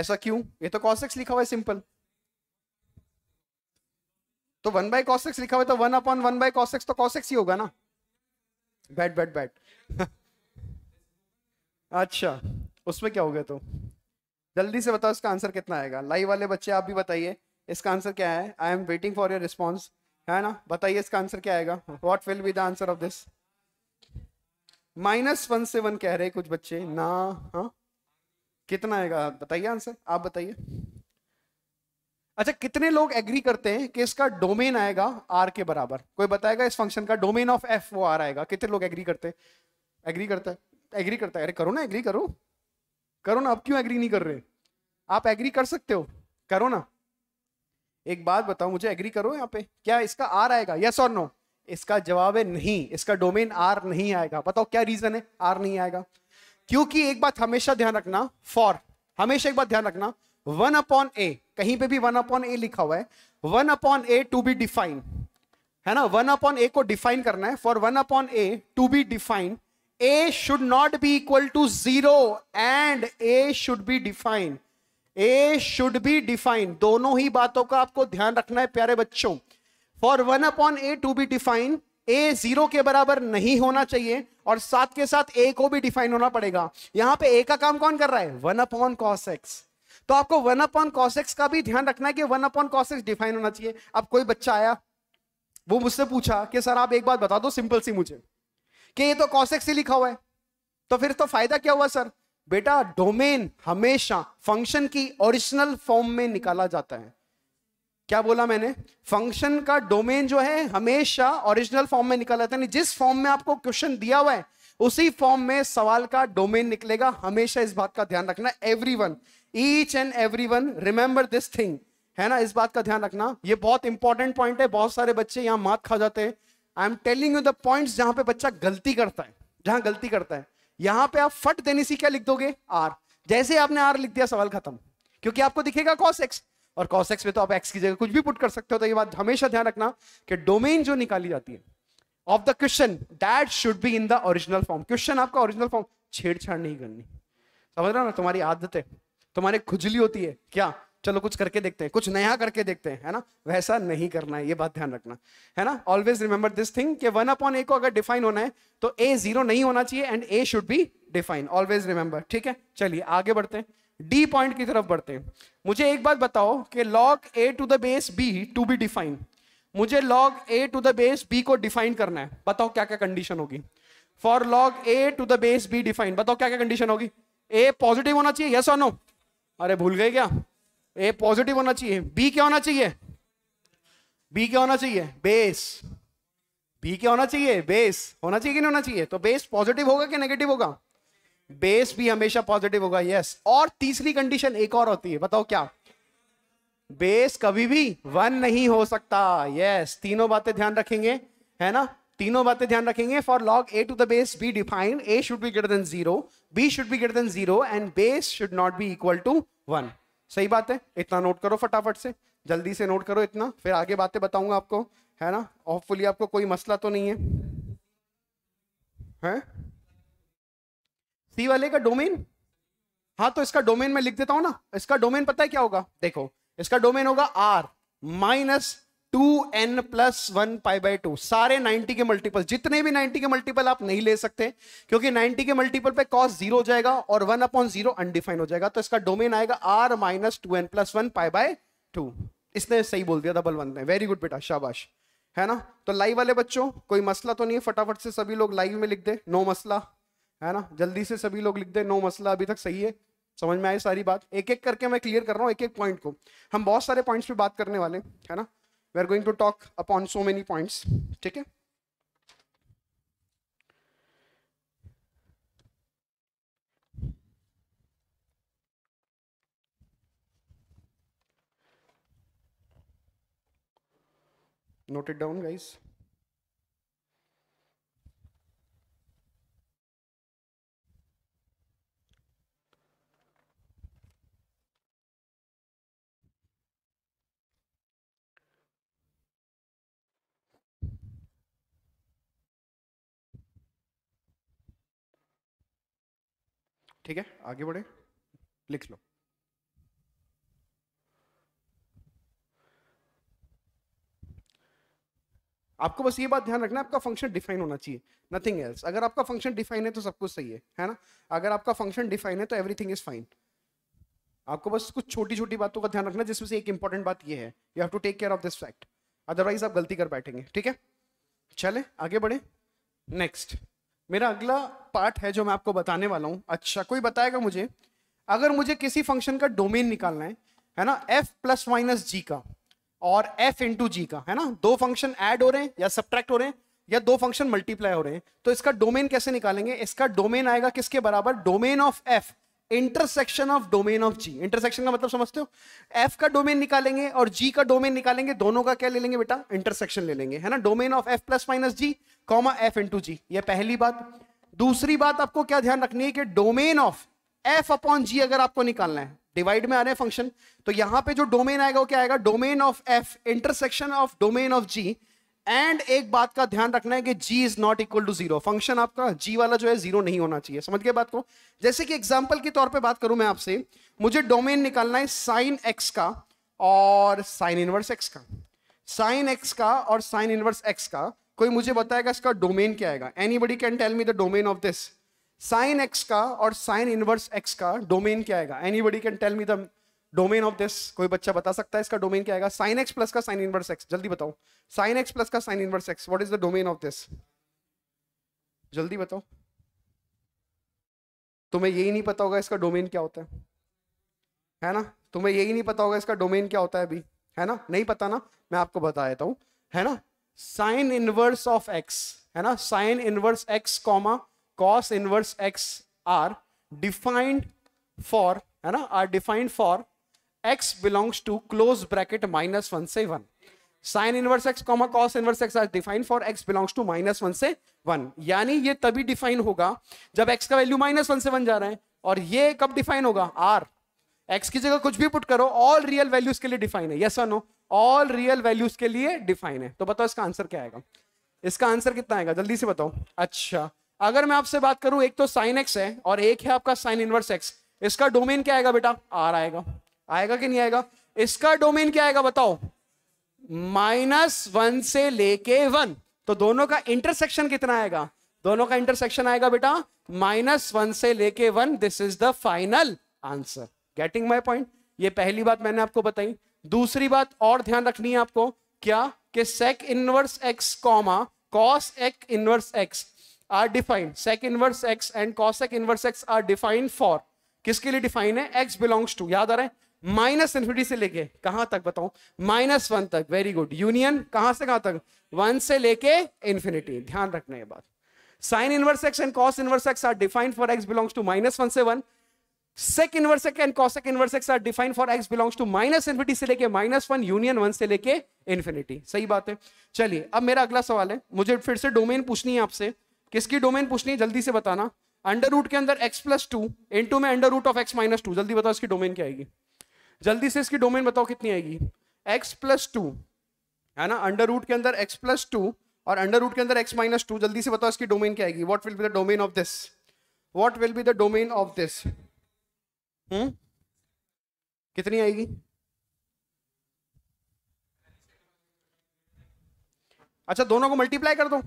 [SPEAKER 1] ऐसा क्यों ये तो कौशिक्स लिखा हुआ है सिंपल तो वन बाय कॉसेक्स लिखा हुआ है तो one upon one by cos x तो कॉसेक्स ही होगा ना बैट बैट बैट <laughs> अच्छा उसमें क्या हो गया तो जल्दी से बताओ इसका आंसर कितना आएगा लाइव वाले बच्चे आप भी बताइए इसका आंसर क्या है I am waiting for your response है ना बताइए इसका आंसर क्या आएगा what will be the answer of this minus one से वन कह रहे कुछ बच्चे ना हा? कितना आएगा बताइए आंसर आप बताइए अच्छा कितने लोग एग्री करते हैं कि इसका डोमेन आएगा आर के बराबर कोई बताएगा इस फंक्शन का डोमेन ऑफ एफ वो आर आएगा कितने लोग एग्री करते हैं एग्री करता है एग्री करता है अरे करो ना एग्री करो करो ना अब क्यों एग्री नहीं कर रहे आप एग्री कर सकते हो करो ना एक बात बताओ मुझे एग्री करो यहाँ पे क्या इसका आर आएगा यस और नो इसका जवाब है नहीं इसका डोमेन आर नहीं आएगा बताओ क्या रीजन है आर नहीं आएगा क्योंकि एक बात हमेशा ध्यान रखना फॉर हमेशा एक बात ध्यान रखना वन अपॉन ए कहीं पे भी वन अपॉन ए लिखा हुआ है one upon a to be define है ना वन अपॉन ए को डिफाइन करना है for one upon a to be define a should not be equal to zero and a should be defined a should be define दोनों ही बातों का आपको ध्यान रखना है प्यारे बच्चों for one upon a to be define a zero के बराबर नहीं होना चाहिए और साथ के साथ ए को भी डिफाइन होना पड़ेगा यहां पे ए का काम कौन कर रहा है वन अपॉन कॉस एक्स तो आपको वन अपॉन कॉस एक्स का भी ध्यान रखना है कि one upon cos x define होना चाहिए अब कोई बच्चा आया वो मुझसे पूछा कि सर आप एक बात बता दो सिंपल सी मुझे कि ये तो कॉस एक्स ही लिखा हुआ है तो फिर तो फायदा क्या हुआ सर बेटा डोमेन हमेशा फंक्शन की ओरिजिनल फॉर्म में निकाला जाता है क्या बोला मैंने फंक्शन का डोमेन जो है हमेशा ओरिजिनल फॉर्म में निकाला जाता है जिस फॉर्म में आपको क्वेश्चन दिया हुआ है उसी फॉर्म में सवाल का डोमेन निकलेगा हमेशा इस बात का ध्यान रखना every one each and every one remember this thing है ना इस बात का ध्यान रखना ये बहुत इंपॉर्टेंट पॉइंट है बहुत सारे बच्चे यहाँ मात खा जाते हैं I am telling you the point जहां पे बच्चा गलती करता है जहां गलती करता है यहां पे आप फट देने से क्या लिख दोगे आर जैसे आपने आर लिख दिया सवाल खत्म क्योंकि आपको दिखेगा कॉस एक्स और कॉस एक्स में तो आप एक्स की जगह कुछ भी पुट कर सकते हो तो ये बात हमेशा ध्यान रखना कि डोमेन जो निकाली जाती है of the question that should be in the original form question आपका ओरिजिनल फॉर्म छेड़छाड़ नहीं करनी समझ रहा ना तुम्हारी आदत है तुम्हारी खुजली होती है क्या चलो कुछ करके देखते हैं कुछ नया करके देखते हैं है ना वैसा नहीं करना है ये बात ध्यान रखना है ना ऑलवेज रिमेंबर दिस थिंग कि वन अपॉन ए को अगर डिफाइन होना है तो ए जीरो नहीं होना चाहिए and a should be define always remember ठीक है चलिए आगे बढ़ते हैं डी पॉइंट की तरफ बढ़ते हैं मुझे एक बात बताओ कि log a to the base b to be define मुझे log a to the base b को डिफाइन करना है बताओ क्या क्या कंडीशन होगी for log a to the base b define बताओ क्या क्या कंडीशन होगी ए पॉजिटिव होना चाहिए यस और नो अरे भूल गए क्या ए पॉजिटिव होना चाहिए बी क्या होना चाहिए बी क्या होना चाहिए बेस बी क्या होना चाहिए बेस होना चाहिए कि नहीं होना चाहिए तो बेस पॉजिटिव होगा कि नेगेटिव होगा बेस भी हमेशा पॉजिटिव होगा यस और तीसरी कंडीशन एक और होती है बताओ क्या बेस कभी भी वन नहीं हो सकता यस तीनों बातें ध्यान रखेंगे है ना तीनों बातें ध्यान रखेंगे for log a to the base b defined a should be greater than zero b should be greater than zero and base should not be equal to one सही बात है इतना नोट करो फटाफट से जल्दी से नोट करो इतना फिर आगे बातें बताऊंगा आपको है ना होपफुली आपको कोई मसला तो नहीं है हैं सी वाले का डोमेन हाँ तो इसका डोमेन मैं लिख देता हूं ना इसका डोमेन पता है क्या होगा देखो इसका डोमेन होगा R minus two n plus one pi by two सारे 90 के मल्टीपल जितने भी 90 के मल्टीपल आप नहीं ले सकते क्योंकि 90 के मल्टीपल पे कॉस जीरो जाएगा और वन अपॉन जीरो अनडिफाइन हो जाएगा तो इसका डोमेन आएगा R minus two n plus one pi by two इसने सही बोल दिया डबल वन ने वेरी गुड बेटा शाबाश है ना तो लाइव वाले बच्चों कोई मसला तो नहीं है फटाफट से सभी लोग लाइव में लिख दे नो मसला है ना जल्दी से सभी लोग लिख दे नो मसला अभी तक सही है समझ में आए सारी बात एक एक करके मैं क्लियर कर रहा हूँ एक एक पॉइंट को हम बहुत सारे पॉइंट्स पे बात करने वाले है ना we are going to talk upon so many points Take है note it down guys ठीक है आगे बढ़े लिख लो आपको बस ये बात ध्यान रखना आपका फंक्शन डिफाइन होना चाहिए नथिंग एल्स अगर आपका फंक्शन डिफाइन है तो सब कुछ सही है है ना अगर आपका फंक्शन डिफाइन है तो एवरीथिंग इज फाइन आपको बस कुछ छोटी छोटी बातों का ध्यान रखना जिसमें से एक इंपॉर्टेंट बात ये है you have to take care of this fact otherwise आप गलती कर बैठेंगे ठीक है चले आगे बढ़े नेक्स्ट मेरा अगला पार्ट है जो मैं आपको बताने वाला हूँ अच्छा कोई बताएगा मुझे अगर मुझे किसी फंक्शन का डोमेन निकालना है है ना एफ प्लस माइनस जी का और एफ इंटू जी का है ना दो फंक्शन ऐड हो रहे हैं या सब्ट्रैक्ट हो रहे हैं या दो फंक्शन मल्टीप्लाई हो रहे हैं तो इसका डोमेन कैसे निकालेंगे इसका डोमेन आएगा किसके बराबर domain of f intersection of domain of g intersection का मतलब समझते हो एफ का डोमेन निकालेंगे और जी का डोमेन निकालेंगे दोनों का क्या ले लेंगे बेटा इंटरसेक्शन ले लेंगे है ना domain of f plus minus g comma f into g यह पहली बात दूसरी बात आपको क्या ध्यान रखनी है कि domain of f upon g अगर आपको निकालना है डिवाइड में आ रहे हैं फंक्शन तो यहां पे जो डोमेन आएगा वो क्या आएगा domain of f intersection of domain of g and एक बात का ध्यान रखना है कि g is not equal to zero function आपका जी वाला जो है जीरो नहीं होना चाहिए समझ गए बात को जैसे कि एग्जाम्पल के तौर पर बात करूं मैं आपसे मुझे डोमेन निकालना है साइन एक्स का और साइन इनवर्स एक्स का साइन एक्स का और साइन इनवर्स एक्स का कोई मुझे बताएगा इसका डोमेन क्या आएगा anybody can tell me the domain of this sine x का और साइन इनवर्स एक्स का डोमेन क्या आएगा anybody can tell me the domain of this कोई बच्चा बता सकता है इसका डोमेन क्या आएगा साइन एक्स प्लस का साइन इनवर्स एक्स जल्दी बताओ साइन एक्स प्लस का sine inverse x what is the domain of this जल्दी बताओ तुम्हें यही नहीं पता होगा इसका डोमेन क्या होता है है ना तुम्हें यही नहीं पता होगा इसका डोमेन क्या होता है अभी है ना नहीं पता ना मैं आपको बता देता हूं है ना साइन इनवर्स ऑफ एक्स है ना sine inverse x comma cos inverse x are defined for है ना are defined for x belongs to close bracket minus one से one sine inverse x comma cos inverse x are defined for x belongs to माइनस 1 से 1 yani ye tabhi define hoga jab x ka value minus 1 se 1 ja raha hai aur ye kab define hoga r x ki jagah kuch bhi put karo all real values ke liye define hai yes or no all real values के लिए define है तो बताओ इसका answer क्या आएगा इसका answer कितना आएगा जल्दी से बताओ अच्छा अगर मैं आपसे बात करूं एक तो साइन एक्स है और एक है आपका साइन इनवर्स एक्स इसका डोमेन क्या आएगा बेटा आर आएगा आएगा कि नहीं आएगा इसका डोमेन क्या आएगा बताओ माइनस वन से लेके वन तो दोनों का इंटरसेक्शन कितना आएगा दोनों का इंटरसेक्शन आएगा बेटा माइनस वन से लेके one this is the final answer getting my point ये पहली बात मैंने आपको बताई दूसरी बात और ध्यान रखनी है आपको क्या कि sec inverse x comma cos x x x defined sec sec x x cos cosec inverse x are defined for किसके लिए डिफाइन है x बिलोंग्स टू याद आ रहा है माइनस इन्फिनिटी से लेके कहां तक बताऊं माइनस वन तक वेरी गुड यूनियन कहां से कहां तक वन से लेके इन्फिनिटी ध्यान रखना ये बात sine inverse x and cos inverse x are defined for x belongs to minus one से one sec inverse and cosec inverse x are defined for x belongs to minus infinity से लेके minus one union one से लेके infinity सही बात है चलिए अब मेरा अगला सवाल है मुझे फिर से डोमेन पूछनी है आपसे किसकी डोमेन पूछनी है जल्दी से बताना अंडर रूट के अंदर x प्लस टू इंटू में under root of x minus two जल्दी बताओ इसकी डोमेन क्या आएगी जल्दी से इसकी डोमेन बताओ कितनी आएगी एक्स प्लस टू है ना अंडर रूट के अंदर एक्स प्लस टू और अंडर रूट के अंदर एक्स माइनस टू जल्दी से बताओ इसकी डोमेन क्या आएगी what will be the domain of this what will be the domain of this कितनी आएगी अच्छा दोनों को मल्टीप्लाई कर दो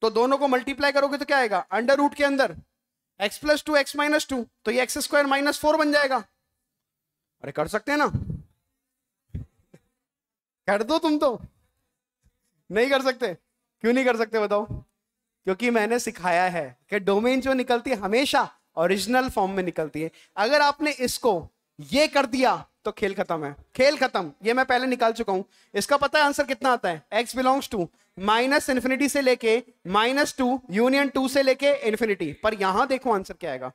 [SPEAKER 1] तो दोनों को मल्टीप्लाई करोगे तो क्या आएगा अंडर रूट के अंदर x plus two x minus two तो ये एक्स स्क्वायर माइनस फोर बन जाएगा अरे कर सकते हैं ना कर दो तुम तो नहीं कर सकते क्यों नहीं कर सकते बताओ क्योंकि मैंने सिखाया है कि डोमेन जो निकलती है हमेशा ओरिजिनल फॉर्म में निकलती है अगर आपने इसको ये कर दिया तो खेल खत्म है खेल खत्म ये मैं पहले निकाल चुका हूं इसका पता है आंसर कितना आता है x belongs to minus infinity से लेके माइनस टू यूनियन टू से लेके इन्फिनिटी पर यहां देखो आंसर क्या आएगा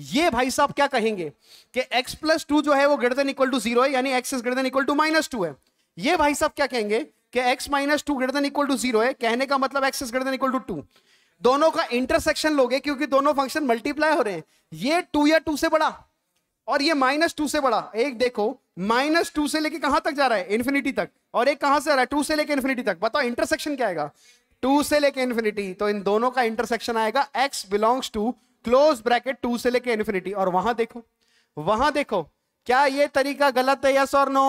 [SPEAKER 1] ये भाई साहब क्या कहेंगे कि x प्लस टू जो है वो greater than equal to zero है यानी x is greater than equal to minus two है ये भाई साहब क्या कहेंगे कि x minus two greater than equal to zero है कहने का मतलब x is greater than equal to two दोनों का इंटरसेक्शन लोगे क्योंकि दोनों फंक्शन मल्टीप्लाई हो रहे हैं ये टू या टू से बड़ा और ये माइनस टू से बड़ा एक देखो माइनस टू से लेके कहां तक जा रहा है इन्फिनिटी तक और एक कहां से आ रहा है टू से लेके इन्फिनिटी तक बताओ इंटरसेक्शन क्या आएगा टू से लेके इन्फिनिटी तो इन दोनों का इंटरसेक्शन आएगा x belongs to close bracket two से लेके इन्फिनिटी और वहां देखो वहां देखो क्या ये तरीका गलत है यस और नो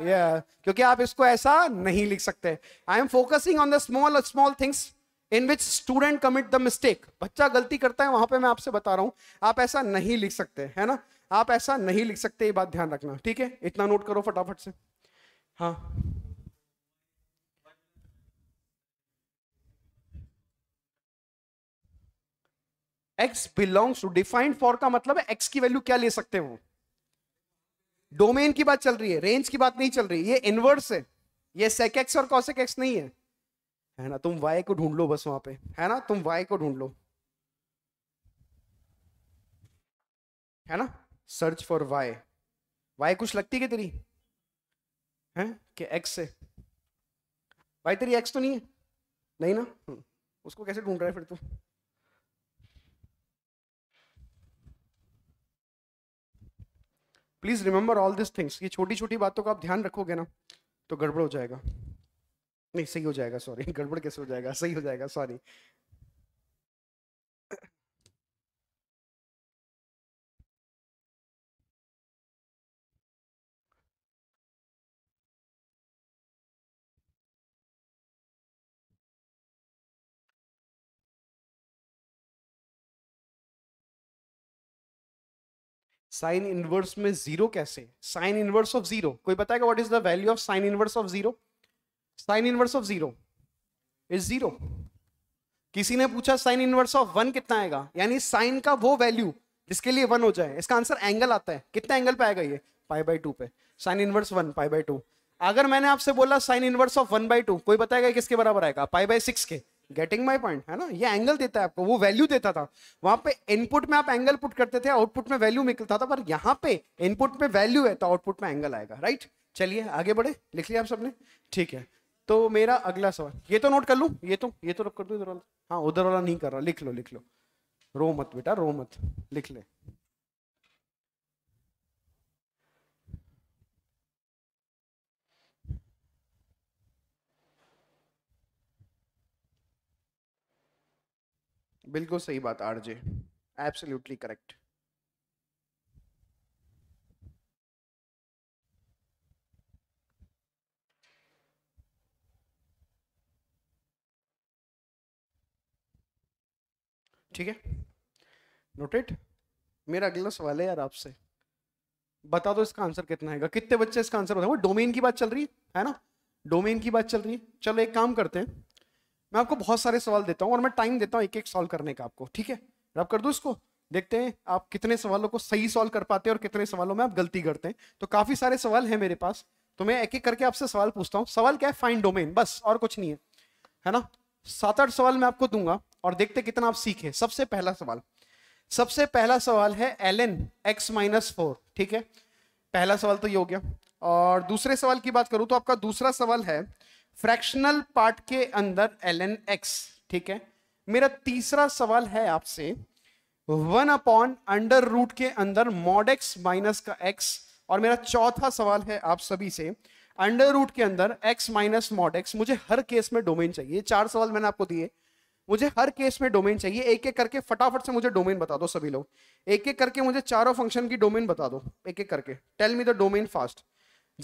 [SPEAKER 1] क्योंकि आप इसको ऐसा नहीं लिख सकते I am focusing on the small small things in which student commit the mistake बच्चा गलती करता है वहां पे मैं आपसे बता रहा हूं आप ऐसा नहीं लिख सकते है ना आप ऐसा नहीं लिख सकते ये बात ध्यान रखना ठीक है इतना नोट करो फटाफट से हाँ x belongs to defined for का मतलब है x की वैल्यू क्या ले सकते हो डोमेन की बात चल रही है रेंज की बात नहीं चल रही ये इनवर्स है ये sec x और कॉसेक x नहीं है है ना तुम y को ढूंढ लो बस वहां पे है ना तुम y को ढूंढ लो है ना सर्च फॉर y y कुछ लगती है तेरी है कि x से भाई तेरी x तो नहीं है नहीं ना हम्म, उसको कैसे ढूंढ रहा है फिर तू तो? Please remember all this things ये छोटी छोटी बातों का आप ध्यान रखोगे ना तो गड़बड़ हो जाएगा नहीं सही हो जाएगा सॉरी <laughs> गड़बड़ कैसे हो जाएगा सही हो जाएगा सॉरी साइन इनवर्स में जीरो कैसे साइन इनवर्स ऑफ जीरो कोई बताएगा what is the value of sine inverse of zero sine inverse of zero is zero किसी ने पूछा साइन इनवर्स ऑफ वन कितना आएगा यानी साइन का वो वैल्यू जिसके लिए वन हो जाए इसका आंसर एंगल आता है कितना एंगल पे आएगा ये पाई बाई टू पे sine inverse one pi by two अगर मैंने आपसे बोला sine inverse of one by two कोई बताएगा किसके बराबर आएगा पाई बाई सिक्स के गेटिंग माई पॉइंट है ना ये एंगल देता है आपको वो वैल्यू देता था वहां पे इनपुट में आप एंगल पुट करते थे आउटपुट में वैल्यू निकलता था पर यहाँ पे इनपुट में वैल्यू है तो आउटपुट में एंगल आएगा राइट चलिए आगे बढ़े लिख लिया आप सबने ठीक है तो मेरा अगला सवाल ये तो नोट कर लू ये तो ये तो रख कर दूँ इधर वाला हाँ उधर वाला नहीं कर रहा लिख लो लिख लो रो मत बेटा रो मत लिख ले बिल्कुल सही बात आरजे एब्सोल्युटली करेक्ट ठीक है नोटेड मेरा अगला सवाल है यार आपसे बता दो इसका आंसर कितना है कितने बच्चे इसका आंसर बताओ डोमेन की बात चल रही है ना डोमेन की बात चल रही है चलो एक काम करते हैं मैं आपको बहुत सारे सवाल देता हूँ और मैं टाइम देता हूँ एक एक सॉल्व करने का आपको ठीक है रब कर दो इसको देखते हैं आप कितने सवालों को सही सॉल्व कर पाते हैं और कितने सवालों में आप गलती करते हैं तो काफी सारे सवाल हैं मेरे पास तो मैं एक एक करके आपसे सवाल पूछता हूँ सवाल क्या है फाइन डोमेन बस और कुछ नहीं है है ना सात आठ सवाल मैं आपको दूंगा और देखते कितना आप सीखे सबसे पहला सवाल सबसे पहला सवाल है L N x minus four ठीक है पहला सवाल तो ये हो गया और दूसरे सवाल की बात करूं तो आपका दूसरा सवाल है फ्रैक्शनल पार्ट के अंदर एल एन एक्स ठीक है मेरा तीसरा सवाल है आपसे वन अपॉन अंडर रूट के अंदर मॉड एक्स माइनस का एक्स और मेरा चौथा सवाल है आप सभी से अंडर रूट के अंदर एक्स माइनस मॉड एक्स मुझे हर केस में डोमेन चाहिए चार सवाल मैंने आपको दिए मुझे हर केस में डोमेन चाहिए एक एक करके फटाफट से मुझे डोमेन बता दो सभी लोग एक एक करके मुझे चारों फंक्शन की डोमेन बता दो एक एक करके tell me the domain fast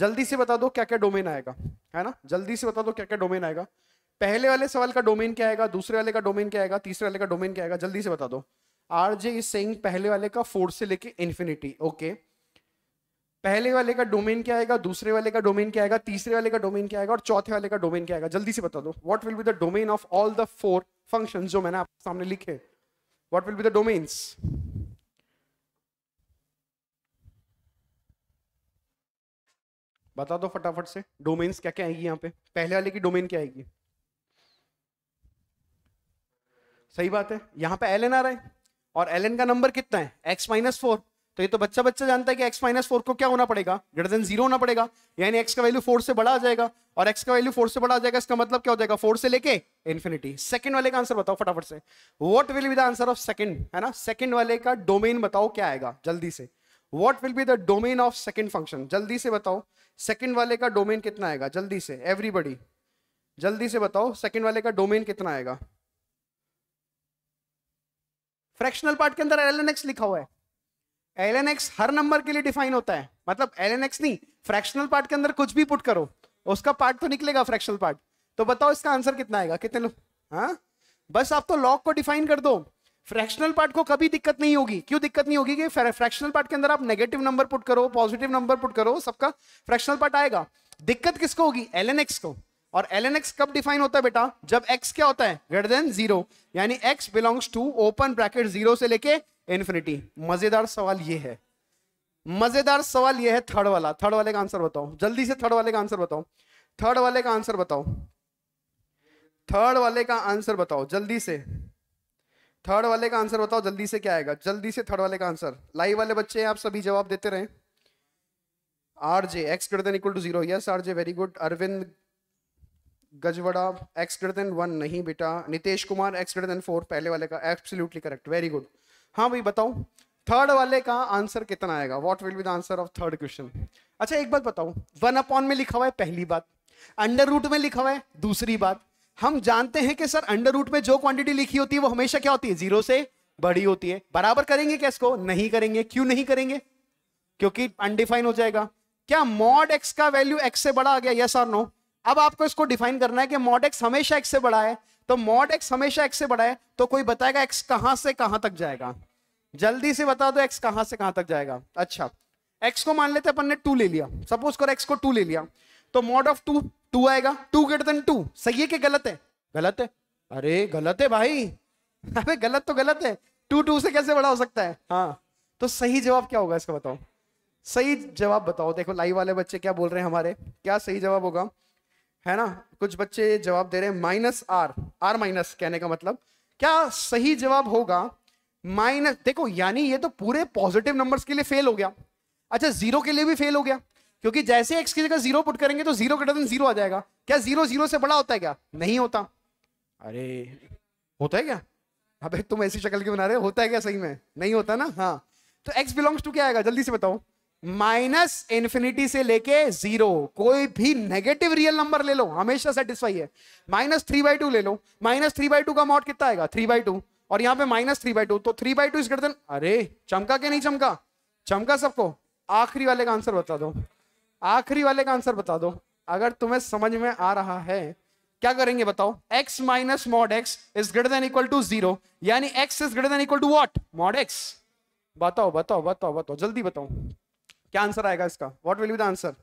[SPEAKER 1] जल्दी से बता दो क्या क्या डोमेन आएगा है ना जल्दी से बता दो क्या क्या डोमेन आएगा पहले वाले सवाल का डोमेन क्या आएगा दूसरे वाले का डोमेन क्या आएगा तीसरे वाले का डोमेन क्या आएगा जल्दी से बता दो आर जे इज सेइंग पहले वाले का फोर से लेके इन्फिनिटी ओके पहले वाले का डोमेन क्या आएगा दूसरे वाले का डोमेन क्या आएगा तीसरे वाले का डोमेन क्या आएगा और चौथे वाले का डोमेन क्या आएगा जल्दी से बता दो what will be the domain of all the four function जो मैंने आपके सामने लिखे what will be the domains बता दो फटाफट से डोमेन्स क्या क्या आएगी यहाँ पे पहले वाले की डोमेन क्या आएगी सही बात है यहाँ पे एल आ रहा है और एल का नंबर कितना है एक्स माइनस फोर तो ये तो बच्चा बच्चा जानता है कि x माइनस फोर को क्या होना पड़ेगा ग्रेटर देन जीरो होना पड़ेगा यानी x का वैल्यू फोर से बड़ा आ जाएगा और x का वैल्यू फोर से बड़ा आ जाएगा इसका मतलब क्या हो जाएगा फोर से लेके इन्फिनिटी सेकंड वाले का आंसर बताओ फटाफट से what will be the answer of second है ना सेकंड वाले का डोमेन बताओ क्या आएगा जल्दी से what will be the domain of second function जल्दी से बताओ सेकेंड वाले का डोमेन कितना आएगा जल्दी से एवरीबडी जल्दी से बताओ सेकेंड वाले का डोमेन कितना आएगा फ्रैक्शनल पार्ट के अंदर एल लिखा हुआ है एल हर नंबर के लिए डिफाइन होता है मतलब एल नहीं फ्रैक्शनल पार्ट के अंदर कुछ भी पुट करो उसका पार्ट तो निकलेगा फ्रैक्शनल पार्ट तो बताओ इसका आंसर कितना आएगा कितने लोग हाँ बस आप तो लॉग को डिफाइन कर दो फ्रैक्शनल पार्ट को कभी दिक्कत नहीं होगी क्यों दिक्कत नहीं होगी कि फ्रैक्शनल पार्ट के अंदर आप नेगेटिव नंबर पुट करो पॉजिटिव नंबर पुट करो सबका फ्रैक्शनल पार्ट आएगा दिक्कत किसको होगी एल को और एल कब डिफाइन होता है बेटा जब एक्स क्या होता है ग्रेटर देन जीरो यानी x belongs to open bracket zero से लेके इन्फिनिटी मजेदार सवाल ये है मजेदार सवाल ये है थर्ड वाला थर्ड वाले का आंसर बताओ जल्दी से थर्ड वाले का आंसर बताओ थर्ड वाले का आंसर बताओ थर्ड वाले का आंसर बताओ जल्दी से थर्ड वाले का आंसर बताओ जल्दी से क्या आएगा जल्दी से थर्ड वाले का आंसर लाइव वाले बच्चे हैं आप सभी जवाब देते रहे R J x greater than equal to zero yes R J very good Arvind Gajwada x greater than one नहीं बेटा Nitesh Kumar x greater than four पहले वाले का एब्सोल्युटली करेक्ट वेरी गुड हाँ भाई बताओ थर्ड वाले का आंसर कितना आएगा what will be the answer of third question अच्छा एक बात बताओ वन अपॉन में लिखा हुआ है पहली बात अंडर रूट में लिखा हुआ है दूसरी बात हम जानते हैं कि सर अंडर रूट में जो क्वांटिटी लिखी होती है वो हमेशा क्या होती है जीरो से बड़ी होती है बराबर करेंगे क्या इसको नहीं करेंगे क्यों नहीं करेंगे क्योंकि अनडिफाइन हो जाएगा क्या मॉड एक्स का वैल्यू एक्स से बड़ा आ गया यस और नो अब आपको इसको डिफाइन करना है कि मॉड एक्स हमेशा एक्स से बड़ा है तो मॉड एक्स हमेशा एक्स से बड़ा है तो कोई बताएगा एक्स कहां से कहां तक जाएगा जल्दी से बता दो एक्स कहां से कहां तक जाएगा अच्छा एक्स को मान लेते अपन ने टू ले लिया सपोज करो एक्स को टू ले लिया तो मॉड ऑफ टू टू आएगा टू ग्रेटर देन टू सही है कि गलत है गलत है अरे गलत है भाई <laughs> अरे गलत तो गलत है टू टू से कैसे बड़ा हो सकता है हाँ तो सही जवाब क्या होगा इसका बताओ सही जवाब बताओ देखो लाइव वाले बच्चे क्या बोल रहे हैं हमारे क्या सही जवाब होगा है ना कुछ बच्चे जवाब दे रहे हैं माइनस आर आर माइनस कहने का मतलब क्या सही जवाब होगा माइनस देखो यानी ये तो पूरे पॉजिटिव नंबर्स के लिए फेल हो गया अच्छा जीरो के लिए भी फेल हो गया क्योंकि जैसे एक्स की जगह जीरो पुट करेंगे तो जीरो ग्रेटर देन जीरो आ जाएगा क्या जीरो जीरो से बड़ा होता है क्या नहीं होता अरे होता है क्या अबे तुम ऐसी शक्ल क्यों बना रहे होता है क्या सही में नहीं होता ना हाँ तो एक्स बिलोंग्स टू क्या आएगा जल्दी से बताओ माइनस इन्फिनिटी से लेके जीरो कोई भी नेगेटिव रियल नंबर ले लो हमेशा सेटिस्फाई है माइनस थ्री बाई टू ले लो माइनस थ्री बाई टू का मॉड कितना आएगा थ्री बाई टू और यहाँ पे माइनस थ्री बाई टू तो थ्री बाई टू इस गर्दन अरे चमका के नहीं चमका चमका सबको आखिरी वाले का आंसर बता दो आखिरी वाले का आंसर बता दो अगर तुम्हें समझ में आ रहा है क्या करेंगे बताओ x minus mod x is greater than equal to zero यानी x is greater than equal to what mod x बताओ बताओ बताओ बताओ जल्दी बताओ क्या आंसर आएगा इसका what will be the answer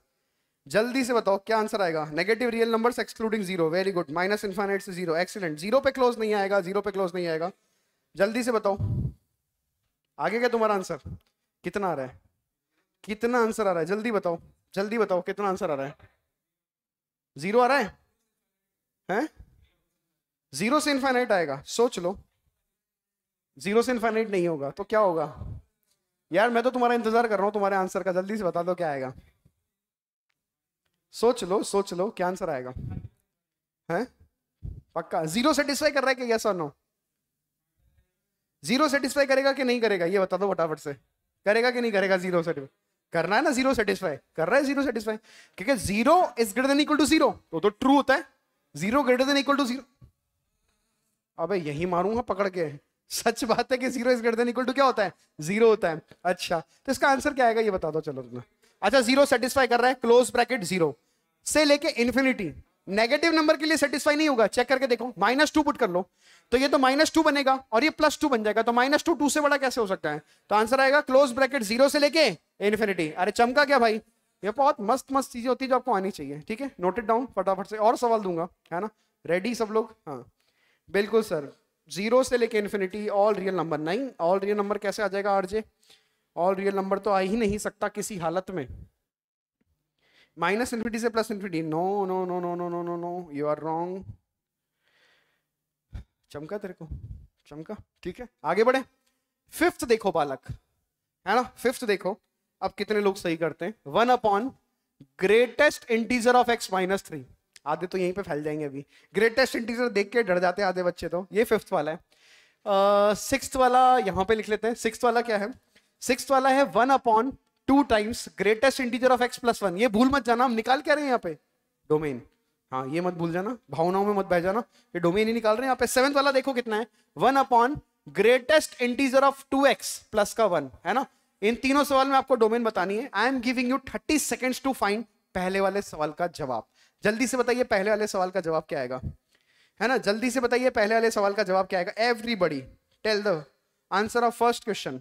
[SPEAKER 1] जल्दी से बताओ क्या आंसर आएगा negative real numbers excluding zero very good minus infinite से जीरो एक्सीलेंट जीरो पे क्लोज नहीं आएगा जीरो पे क्लोज नहीं आएगा जल्दी से बताओ आगे क्या तुम्हारा आंसर कितना आ रहा है कितना आंसर आ रहा है जल्दी बताओ जल्दी बताओ कितना आंसर आ रहा है जीरो आ रहा है हैं जीरो से इनफाइनाइट आएगा सोच लो जीरो से इनफाइनाइट नहीं होगा तो क्या होगा यार मैं तो तुम्हारा इंतजार कर रहा हूं तुम्हारे आंसर का जल्दी से बता दो क्या आएगा सोच लो सोच लो क्या आंसर आएगा हैं पक्का जीरो सेटिस्फाई कर रहा है कि यस और नो जीरो सेटिस्फाई करेगा कि नहीं करेगा ये बता दो फटाफट से करेगा कि नहीं करेगा जीरो सेटिस्फाई करना है ना जीरो सेटिस्फाई कर रहा है जीरो सेटिस्फाई क्योंकि zero is greater than equal to zero तो तो ट्रू होता है zero greater than equal to zero अबे यही मारूंगा पकड़ के सच बात है कि zero is greater than equal to क्या होता है जीरो होता है अच्छा तो इसका आंसर क्या आएगा ये बता दो चलो तुमने अच्छा जीरो सेटिस्फाई कर रहा है क्लोज ब्रैकेट जीरो से लेके इन्फिनिटी नेगेटिव नंबर के लिए सेटिस्फाई नहीं होगा चेक करके देखो माइनस टू पुट कर लो तो ये तो माइनस टू बनेगा और ये प्लस टू बन जाएगा तो माइनस टू टू से बड़ा कैसे हो सकता है तो आंसर आएगा क्लोज ब्रैकेट जीरो से लेके इन्फिनिटी अरे चमका क्या भाई ये बहुत मस्त मस्त चीजें होती है जो आपको आनी चाहिए ठीक है नोटेड डाउन फटाफट से और सवाल दूंगा है ना रेडी सब लोग हाँ बिल्कुल सर जीरो से लेके इन्फिनिटी ऑल रियल नंबर नहीं ऑल रियल नंबर कैसे आ जाएगा आरजे ऑल रियल नंबर तो आ ही नहीं सकता किसी हालत में माइनस इन्फिनिटी से plus infinity no no no no no no no no you are wrong चमका तेरे को चमका ठीक है आगे बढ़े फिफ्थ देखो बालक है ना फिफ्थ देखो अब कितने लोग सही करते हैं one upon greatest integer of x minus three आधे तो यहीं पे फैल जाएंगे अभी ग्रेटेस्ट इंटीजर देख के डर जाते हैं आधे बच्चे तो ये फिफ्थ वाला है सिक्स uh, वाला यहाँ पे लिख लेते हैं सिक्स वाला क्या है सिक्स वाला है one upon two times greatest integer of x plus one ये भूल मत जाना हम निकाल क्या रहे हैं यहाँ पे डोमेन हाँ ये मत भूल जाना भावनाओं में मत बह जाना ये डोमेन ही निकाल रहे हैं यहाँ पे सेवंथ वाला देखो कितना है one upon greatest integer of two x plus का वन है ना इन तीनों सवाल में आपको डोमेन बतानी है I am giving you thirty seconds to find पहले वाले सवाल का जवाब जल्दी से बताइए पहले वाले सवाल का जवाब क्या आएगा है ना जल्दी से बताइए पहले वाले सवाल का जवाब क्या आएगा everybody tell the answer of first question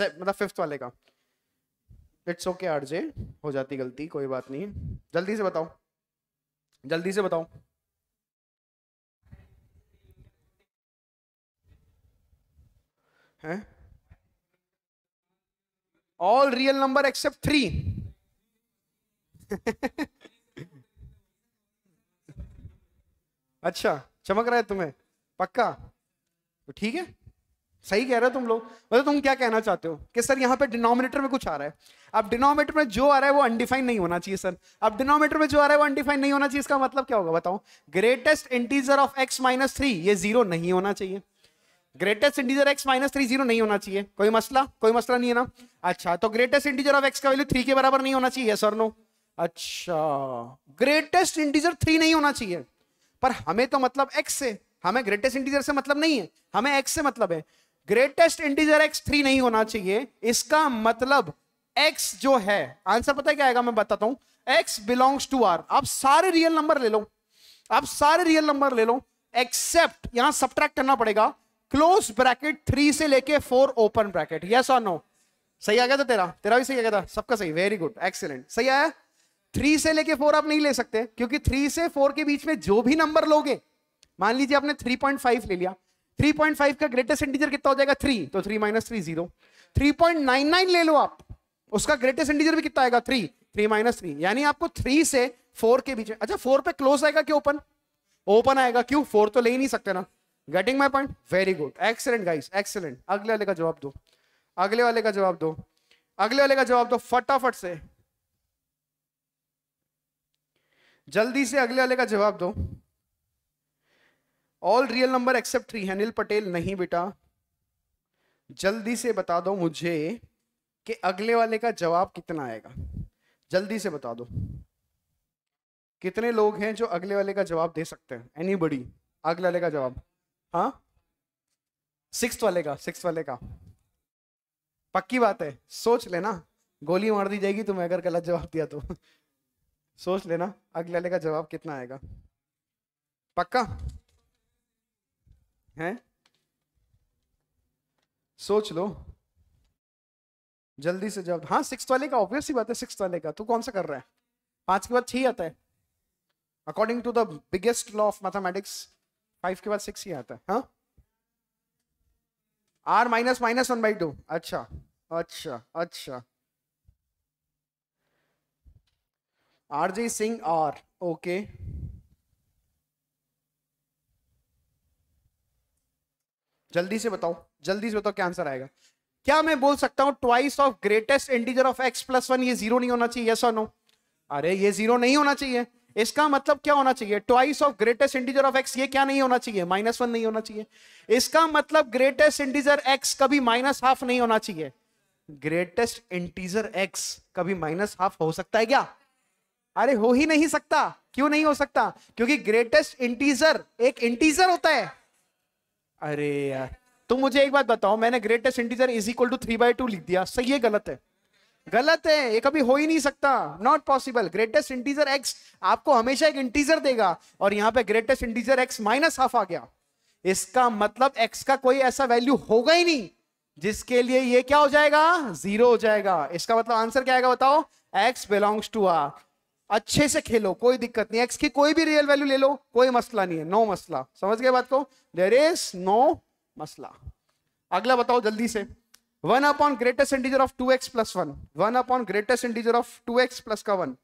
[SPEAKER 1] मतलब फिफ्थ वाले का इट्स ओके आरजे हो जाती गलती कोई बात नहीं जल्दी से बताओ जल्दी से बताओ है all real number except three अच्छा चमक रहा है तुम्हें पक्का तो ठीक है सही कह रहे हो तुम लोग मतलब तुम क्या कहना चाहते हो कि सर यहाँ पे डिनोमिनेटर में कुछ आ रहा है अब डिनोमिनेटर में जो आ रहा है वो अनडिफाइन नहीं होना चाहिए सर अब डिनोमिनेटर में जो आ रहा है वो अनडिफाइन नहीं होना चाहिए इसका मतलब क्या होगा बताओ greatest integer of x minus three ये जीरो नहीं होना चाहिए greatest integer x minus three zero नहीं होना चाहिए कोई मसला कोई मसला नहीं है ना अच्छा तो ग्रेटेस्ट इंटीजर ऑफ एक्स का वैल्यू थ्री के बराबर नहीं होना चाहिए सर नो अच्छा ग्रेटेस्ट इंटीजर थ्री नहीं होना चाहिए पर हमें तो मतलब एक्स से हमें ग्रेटेस्ट इंटीजर से मतलब नहीं है हमें एक्स से मतलब है ग्रेटेस्ट इंटीजर एक्स थ्री नहीं होना चाहिए इसका मतलब एक्स जो है आंसर पता है क्या आएगा मैं बताता हूं एक्स बिलोंग्स टू आर आप सारे रियल नंबर ले लो आप सारे रियल नंबर ले लो एक्सेप्ट यहां सब्ट्रैक्ट करना पड़ेगा क्लोज ब्रैकेट थ्री से लेके फोर ओपन ब्रैकेट यस और नो सही आ गया था तेरा तेरा भी सही आ गया था सबका सही वेरी गुड एक्सीलेंट सही आया थ्री से लेके फोर आप नहीं ले सकते क्योंकि थ्री से फोर के बीच में जो भी नंबर लोगे मान लीजिए आपने थ्री पॉइंट फाइव ले लिया थ्री पॉइंट फाइव का ग्रेटेस्ट इंटीजर कितना हो जाएगा थ्री तो three minus three zero three point nine nine ले लो आप उसका ग्रेटेस्ट इंटीजर भी कितना आएगा थ्री थ्री माइनस थ्री यानी आपको थ्री से फोर के बीच में अच्छा फोर पे क्लोज आएगा क्यों ओपन ओपन आएगा क्यों फोर तो ले ही नहीं सकते ना getting my point very good excellent guys excellent अगले वाले का जवाब दो अगले वाले का जवाब दो अगले वाले का जवाब दो फटाफट से जल्दी से अगले वाले का जवाब दो all real number except three Anil Patel नहीं बेटा जल्दी से बता दो मुझे कि अगले वाले का जवाब कितना आएगा जल्दी से बता दो कितने लोग हैं जो अगले वाले का जवाब दे सकते हैं एनी बड़ी अगले वाले का जवाब हाँ सिक्स वाले का सिक्स वाले का पक्की बात है सोच लेना गोली मार दी जाएगी तुम्हें अगर गलत जवाब दिया तो सोच लेना अगले वाले का जवाब कितना आएगा पक्का है सोच लो जल्दी से जवाब हाँ सिक्स वाले का ऑब्वियस ही बात है सिक्स वाले का तू कौन सा कर रहा है पांच के बाद छह आता है according to the biggest law of mathematics five के बाद सिक्स ही आता है R minus minus one by two अच्छा अच्छा अच्छा R G Singh R okay जल्दी से बताओ जल्दी से बताओ क्या आंसर आएगा क्या मैं बोल सकता हूं twice of greatest integer of x plus one ये जीरो नहीं होना चाहिए यस और नो अरे ये जीरो नहीं होना चाहिए इसका मतलब क्या होना चाहिए twice of greatest integer of x ये क्या नहीं होना चाहिए माइनस वन नहीं होना चाहिए इसका मतलब ग्रेटेस्ट इंडीजर एक्स कभी माइनस हाफ नहीं होना चाहिए ग्रेटेस्ट इंटीजर एक्स कभी माइनस हाफ हो सकता है क्या अरे हो ही नहीं सकता क्यों नहीं हो सकता क्योंकि ग्रेटेस्ट इंटीजर एक इंटीजर होता है अरे यार तुम मुझे एक बात बताओ मैंने greatest integer is equal to three by two लिख दिया सही है गलत है गलत है ये कभी हो ही नहीं सकता not possible greatest integer x आपको हमेशा एक इंटीजर देगा और यहां पे greatest integer x minus half आ गया इसका मतलब एक्स का कोई ऐसा वैल्यू होगा ही नहीं जिसके लिए ये क्या हो जाएगा जीरो हो जाएगा इसका मतलब आंसर क्या आएगा बताओ एक्स बिलोंग्स टू आर अच्छे से खेलो कोई दिक्कत नहीं एक्स की कोई भी रियल वैल्यू ले लो कोई मसला नहीं है नो मसला समझ गए बात को देर इज नो मसला अगला बताओ जल्दी से one upon greatest integer of two x plus one one upon greatest integer of two x plus का one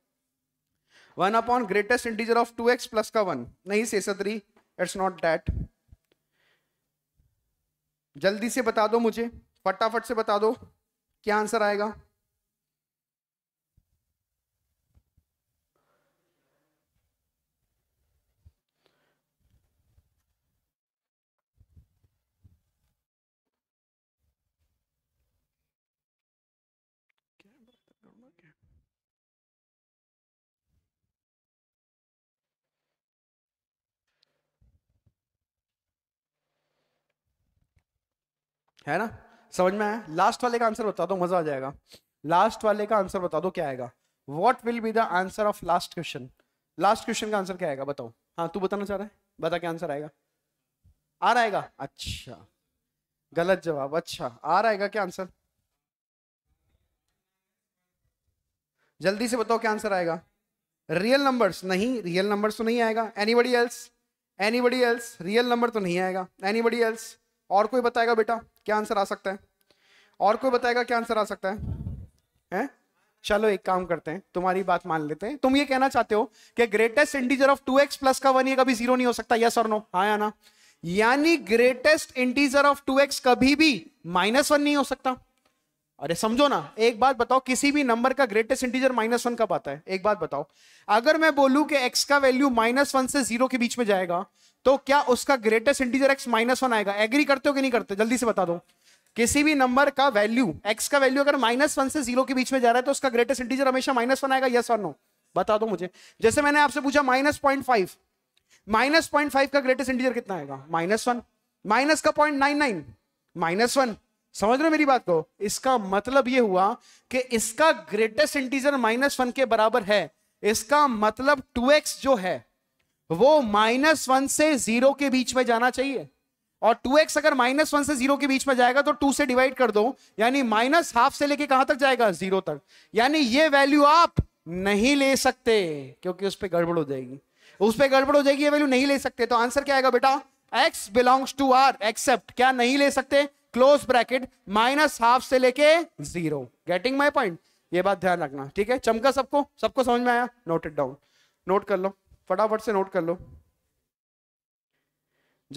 [SPEAKER 1] one upon greatest integer of two x plus का वन नहीं से सत्री इट्स नॉट दैट जल्दी से बता दो मुझे फटाफट से बता दो क्या आंसर आएगा है ना समझ में आया लास्ट वाले का आंसर बता दो मजा आ जाएगा लास्ट वाले का आंसर बता दो क्या आएगा what will be the answer of last question last question का आंसर क्या आएगा बताओ हाँ तू बताना चाह रहा है बता क्या आंसर आएगा आ रहा आएगा अच्छा गलत जवाब अच्छा आ रहा आएगा क्या आंसर जल्दी से बताओ क्या आंसर आएगा रियल नंबर्स नहीं रियल नंबर्स तो नहीं आएगा anybody else anybody else real number तो नहीं आएगा एनीबडी एल्स और कोई बताएगा बेटा क्या आंसर आ सकता है और कोई बताएगा क्या आंसर आ सकता है हैं चलो एक काम करते हैं तुम्हारी बात मान लेते हैं तुम ये कहना चाहते हो कि greatest integer of two x plus का वन ये कभी जीरो नहीं हो सकता यस और नो हाँ या ना यानी greatest integer of two x कभी भी माइनस वन नहीं हो सकता अरे समझो ना एक बात बताओ किसी भी नंबर का ग्रेटेस्ट इंटीजर माइनस वन कब आता है एक बात बताओ अगर मैं बोलूं कि एक्स का वैल्यू माइनस वन से जीरो के बीच में जाएगा तो क्या उसका greatest integer x minus one आएगा एग्री करते हो कि नहीं करते जल्दी से बता दो किसी भी नंबर का वैल्यू एक्स का वैल्यू अगर माइनस वन से जीरो के बीच में जा रहा है तो उसका ग्रेटेस्ट इंटीजर हमेशा माइनस वन आएगा यस और नो बता दो मुझे जैसे मैंने आपसे पूछा minus point five minus point five का ग्रेटेस्ट इंटीजर कितना आएगा माइनस वन माइनस का point nine nine minus one समझ रहे मेरी बात को इसका मतलब यह हुआ कि इसका ग्रेटेस्ट इंटीजर माइनस वन के बराबर है इसका मतलब टू एक्स जो है वो माइनस वन से जीरो के बीच में जाना चाहिए और टू एक्स अगर माइनस वन से जीरो के बीच में जाएगा तो टू से डिवाइड कर दो यानी माइनस हाफ से लेके कहां तक जाएगा जीरो तक यानी ये वैल्यू आप नहीं ले सकते क्योंकि उस पर गड़बड़ हो जाएगी उस पर गड़बड़ हो जाएगी ये वैल्यू नहीं ले सकते तो आंसर क्या आएगा बेटा x belongs to R except क्या नहीं ले सकते क्लोज ब्रैकेट माइनस हाफ से लेके जीरो गेटिंग माई पॉइंट ये बात ध्यान रखना ठीक है चमका सबको सबको समझ में आया नोटेड डाउन नोट कर लो फटाफट से नोट कर लो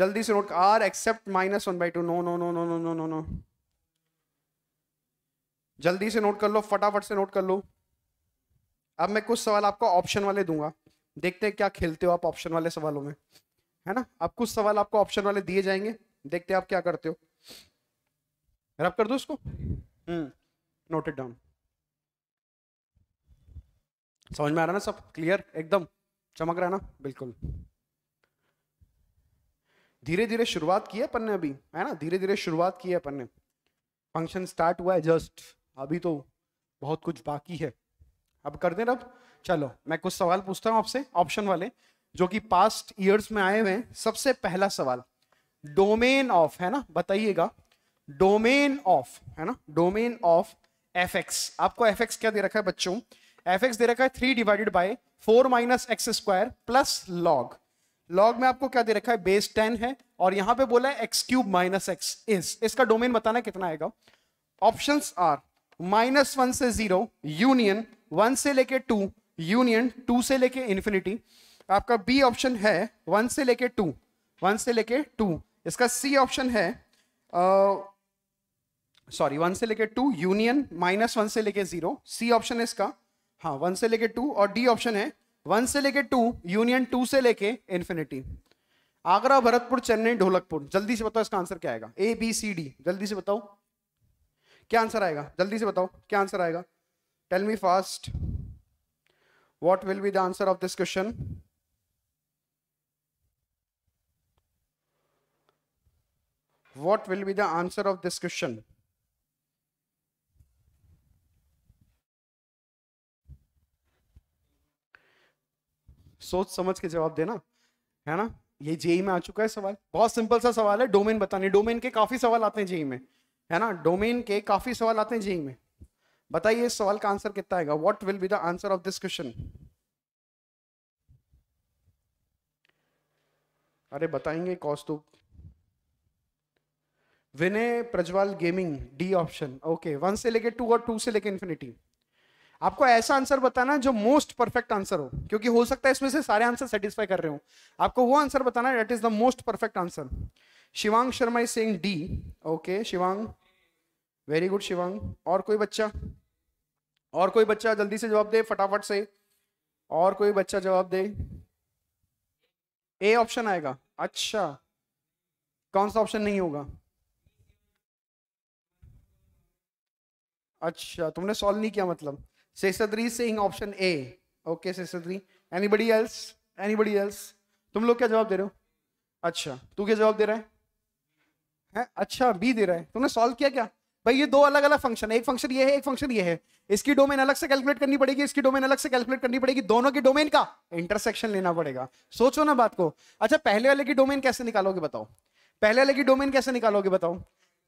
[SPEAKER 1] जल्दी से note R except minus one by two no no no no no no no no जल्दी से नोट कर लो फटाफट से नोट कर लो अब मैं कुछ सवाल आपको ऑप्शन वाले दूंगा देखते हैं क्या खेलते हो आप ऑप्शन वाले सवालों में है ना अब कुछ सवाल आपको ऑप्शन वाले दिए जाएंगे देखते हैं आप क्या करते हो रब कर दो उसको नोट इट डाउन समझ में आ रहा ना सब क्लियर एकदम चमक रहा है ना बिल्कुल धीरे धीरे शुरुआत की है अपन ने अभी है ना धीरे धीरे शुरुआत की है अपन ने फंक्शन स्टार्ट हुआ है जस्ट अभी तो बहुत कुछ बाकी है अब कर दे रब चलो मैं कुछ सवाल पूछता हूँ आपसे ऑप्शन वाले जो कि पास्ट ईयर्स में आए हुए हैं सबसे पहला सवाल डोमेन ऑफ है ना बताइएगा डोमेन ऑफ है ना डोमेन ऑफ एफ एक्स आपको एफ एक्स क्या दे रखा है बच्चों एफ एक्स दे रखा है three divided by four minus x square plus log log में आपको क्या दे रखा है बेस टेन है और यहां पे बोला है x cube minus x is इसका डोमेन बताना कितना आएगा ऑप्शन आर माइनस वन से जीरो यूनियन वन से लेके टू यूनियन टू से लेके इन्फिनिटी आपका बी ऑप्शन है वन से लेके टू वन से लेके टू इसका सी ऑप्शन है सॉरी वन से लेके टू यूनियन माइनस वन से लेके जीरो सी ऑप्शन है इसका हाँ वन से लेके टू और डी ऑप्शन है वन से लेके टू यूनियन टू से लेके इन्फिनिटी आगरा भरतपुर चेन्नई ढोलकपुर जल्दी से बताओ इसका आंसर क्या आएगा ए बी सी डी जल्दी से बताओ क्या आंसर आएगा जल्दी से बताओ क्या आंसर आएगा tell me fast what will be the answer of this question what will be the answer of this question सोच समझ के जवाब देना है ना ये जेई में आ चुका है सवाल बहुत सिंपल सा सवाल है डोमेन बताने डोमेन के काफी सवाल आते हैं जेई में है ना डोमेन के काफी सवाल आते हैं जेई में बताइए इस सवाल का आंसर कितना आएगा what will be the answer of this question अरे बताएंगे कौस्तुभ तो। Vinay Prajwal gaming D option okay one से लेके टू और टू से लेके इन्फिनिटी आपको ऐसा आंसर बताना जो मोस्ट परफेक्ट आंसर हो क्योंकि हो सकता है इसमें से सारे आंसर सेटिस्फाई कर रहे हो आपको वो आंसर बताना that is the most perfect answer Shivang Sharma is saying D okay Shivang very good Shivang और कोई बच्चा और कोई बच्चा जल्दी से जवाब दे फटाफट से और कोई बच्चा जवाब दे ए ऑप्शन आएगा अच्छा कौन सा ऑप्शन नहीं होगा अच्छा तुमने सॉल्व नहीं किया मतलब Seshadri saying option A. Anybody else else? Anybody else तुम लोग क्या जवाब दे रहे हो अच्छा तू क्या जवाब दे रहा है, है? अच्छा बी दे रहा है तुमने सॉल्व किया क्या भाई ये दो अलग अलग फंक्शन है एक फंक्शन ये है एक फंक्शन ये है इसकी डोमेन अलग से कैलकुलेट करनी पड़ेगी इसकी डोमेन अलग से कैलकुलेट करनी पड़ेगी दोनों की डोमेन का इंटरसेक्शन लेना पड़ेगा सोचो ना बात को अच्छा पहले वाले की डोमेन कैसे निकालोगे बताओ पहले वाले की डोमेन कैसे निकालोगे बताओ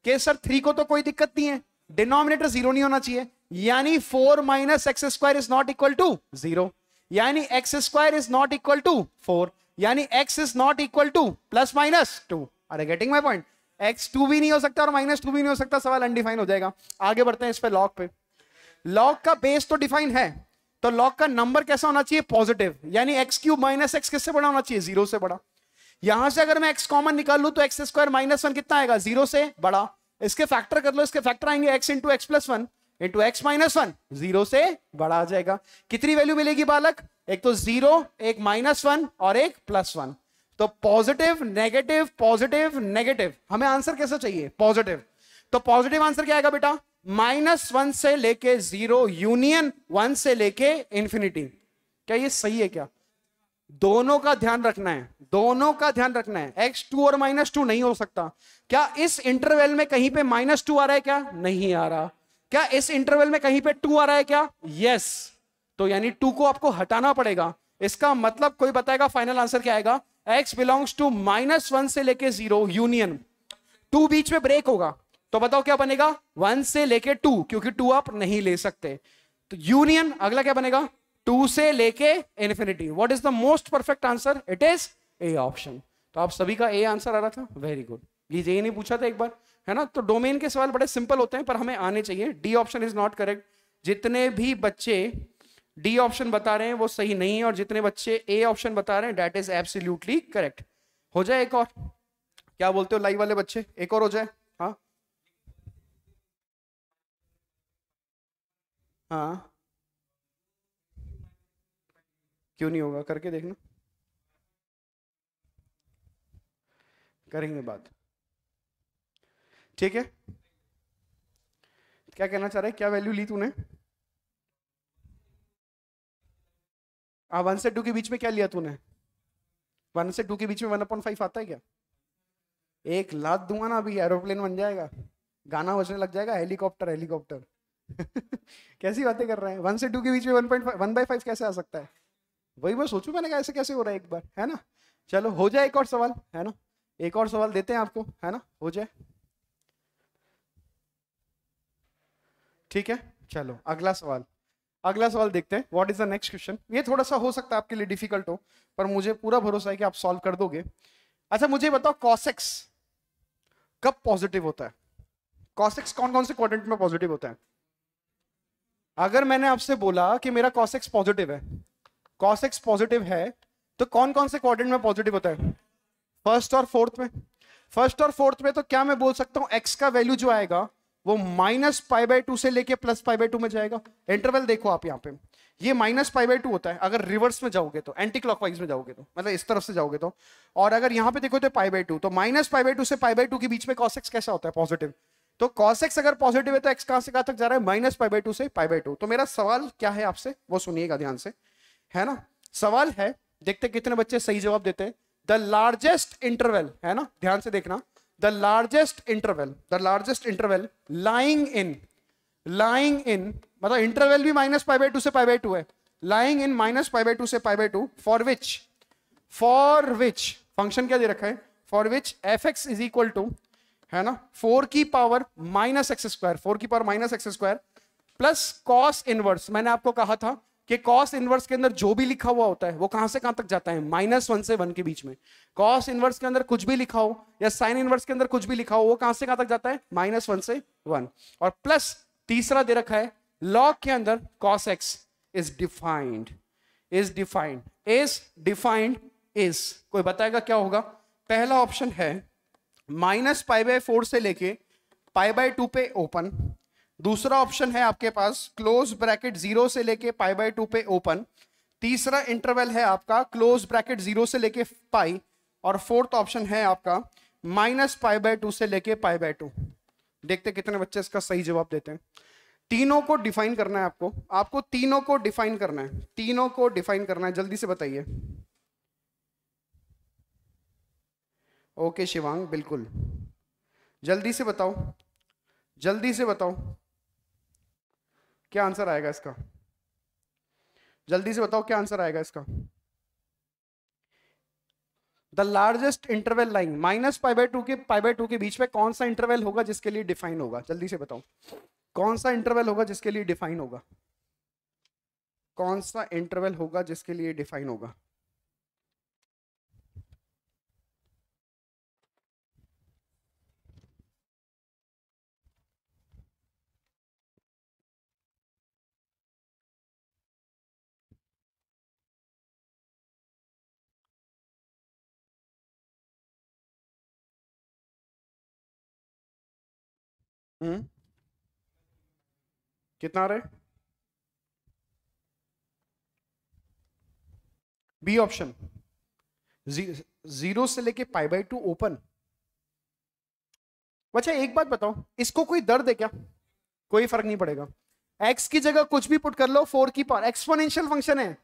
[SPEAKER 1] के सर थ्री को तो कोई दिक्कत नहीं है डिनोमिनेटर जीरो नहीं होना चाहिए यानी four minus x square is not equal to zero यानी x square is not equal to four यानी x is not equal to plus minus two are I getting my point x two भी नहीं हो सकता और minus to भी नहीं हो सकता सवाल अनडिफाइन हो जाएगा आगे बढ़ते हैं इस पे लॉग पे लॉग का बेस तो डिफाइन है तो लॉग का नंबर कैसा होना चाहिए पॉजिटिव यानी एक्स क्यूब माइनस एक्स किससे बड़ा होना चाहिए जीरो से बड़ा यहां से अगर मैं एक्स कॉमन निकाल लू तो एक्स स्क्वायर माइनस वन कितना आएगा जीरो से बड़ा इसके फैक्टर कर लो इसके फैक्टर आएंगे x into x plus one into x minus one zero से बड़ा आ जाएगा कितनी वैल्यू मिलेगी बालक एक तो जीरो एक माइनस वन और एक प्लस वन तो पॉजिटिव नेगेटिव पॉजिटिव नेगेटिव हमें आंसर कैसा चाहिए पॉजिटिव तो पॉजिटिव आंसर क्या आएगा बेटा माइनस वन से लेके जीरो यूनियन वन से लेके इंफिनिटी क्या ये सही है क्या दोनों का ध्यान रखना है दोनों का ध्यान रखना है एक्स टू और माइनस टू नहीं हो सकता क्या इस इंटरवेल में कहीं पे माइनस टू आ रहा है क्या नहीं आ रहा क्या इस इंटरवल में कहीं पे टू आ रहा है क्या यस yes. तो यानी टू को आपको हटाना पड़ेगा इसका मतलब कोई बताएगा फाइनल आंसर क्या आएगा x belongs to minus one से लेके जीरो यूनियन टू बीच में ब्रेक होगा तो बताओ क्या बनेगा वन से लेके टू क्योंकि टू आप नहीं ले सकते तो यूनियन अगला क्या बनेगा टू से लेके infinity what is the most perfect answer it is A option तो आप सभी का ए आंसर आ रहा था वेरी गुड ये नहीं पूछा था एक बार है ना तो डोमेन के सवाल बड़े सिंपल होते हैं पर हमें आने चाहिए D option is not correct जितने भी बच्चे डी ऑप्शन बता रहे हैं वो सही नहीं है और जितने बच्चे ए ऑप्शन बता रहे हैं डेट इज एब्सोल्यूटली करेक्ट हो जाए एक और क्या बोलते हो लाइव वाले बच्चे एक और हो जाए हाँ हाँ क्यों नहीं होगा करके देखना करेंगे बात ठीक है क्या कहना चाह रहे क्या वैल्यू ली तूने वन से टू के बीच में क्या लिया तूने वन से टू के बीच में वन अपॉइंट फाइव आता है क्या एक लात दूंगा ना अभी एरोप्लेन बन जाएगा गाना बजने लग जाएगा हेलीकॉप्टर हेलीकॉप्टर <laughs> कैसी बातें कर रहे हैं वन से टू के बीच में one point one by five कैसे आ सकता है वही मैं सोचू मैंने कहा ऐसे कैसे हो रहा है एक बार है ना चलो हो जाए एक और सवाल है ना एक और सवाल देते हैं आपको है ना हो जाए ठीक है चलो अगला सवाल अगला सवाल देखते हैं what is the next question ये थोड़ा सा हो सकता है आपके लिए डिफिकल्ट हो पर मुझे पूरा भरोसा है कि आप सॉल्व कर दोगे अच्छा मुझे बताओ कॉसेक्स कब पॉजिटिव होता है कॉसेक्स कौन कौन से क्वाड्रेंट में पॉजिटिव होता है अगर मैंने आपसे बोला कि मेरा कॉसेक्स पॉजिटिव है कॉसेक्स पॉजिटिव है तो कौन कौन से क्वाड्रेंट में पॉजिटिव होता है फर्स्ट और फोर्थ में फर्स्ट और फोर्थ में तो क्या मैं बोल सकता हूं एक्स का वैल्यू जो आएगा वो माइनस पाई बाई टू से लेके प्लस पाई बाई टू में जाएगा इंटरवल देखो आप यहाँ पे ये माइनस पाई बाई टू होता है अगर रिवर्स में जाओगे तो एंटी क्लॉकवाइज में जाओगे तो मतलब इस तरफ से जाओगे तो और अगर यहाँ पे देखो तो पाई बाई टू तो माइनस पाई बाई टू से पाई बाई टू के बीच में कॉसेक्स कैसा होता है पॉजिटिव तो कॉसेक्स अगर पॉजिटिव है तो एक्स कहां से कहा तक जा रहा है माइनस पाई बाई टू से पाई बाई टू तो मेरा सवाल क्या है आपसे वो सुनिएगा ध्यान से है ना सवाल है देखते कितने बच्चे सही जवाब देते हैं द लार्जेस्ट इंटरवेल है ना ध्यान से देखना the largest interval the largest interval lying in lying in मतलब इंटरवल भी माइनस पाई बाई टू से पाई बाई टू है lying in minus pi by two से pi by two for which for which function क्या दे रखा है for which f x is equal to है ना फोर की power minus x square four की power minus x square plus cos inverse मैंने आपको कहा था कि कॉस इनवर्स के अंदर जो भी लिखा हुआ होता है वो कहां से कहां तक जाता है माइनस वन से वन के बीच में कॉस इनवर्स के अंदर कुछ भी लिखा हो या साइन इनवर्स के अंदर कुछ भी लिखा हो वो कहां से कहां तक जाता है माइनस वन से वन और प्लस तीसरा दे रखा है लॉग के अंदर cos x is defined is defined is defined is कोई बताएगा क्या होगा पहला ऑप्शन है माइनस पाई बाय फोर से लेके पाई बाय टू पे ओपन दूसरा ऑप्शन है आपके पास क्लोज ब्रैकेट जीरो से लेके पाई बाई टू पे ओपन तीसरा इंटरवल है आपका क्लोज ब्रैकेट जीरो से लेके पाई और फोर्थ ऑप्शन है आपका माइनस पाई बाय टू से लेके पाई बाय टू देखते कितने बच्चे इसका सही जवाब देते हैं तीनों को डिफाइन करना है आपको आपको तीनों को डिफाइन करना है तीनों को डिफाइन करना है जल्दी से बताइए ओके शिवांग बिल्कुल जल्दी से बताओ जल्दी से बताओ क्या आंसर आएगा इसका जल्दी से बताओ क्या आंसर आएगा इसका the largest interval line minus pi by two के पाई बाई टू के बीच में कौन सा इंटरवेल होगा जिसके लिए डिफाइन होगा जल्दी से बताओ कौन सा इंटरवेल होगा जिसके लिए डिफाइन होगा कौन सा इंटरवेल होगा जिसके लिए डिफाइन होगा हम्म कितना आ रहा है बी ऑप्शन जीरो से लेके पाई बाई टू ओपन अच्छा एक बात बताओ इसको कोई दर्द है क्या कोई फर्क नहीं पड़ेगा एक्स की जगह कुछ भी पुट कर लो फोर की पावर एक्सपोनेंशियल फंक्शन है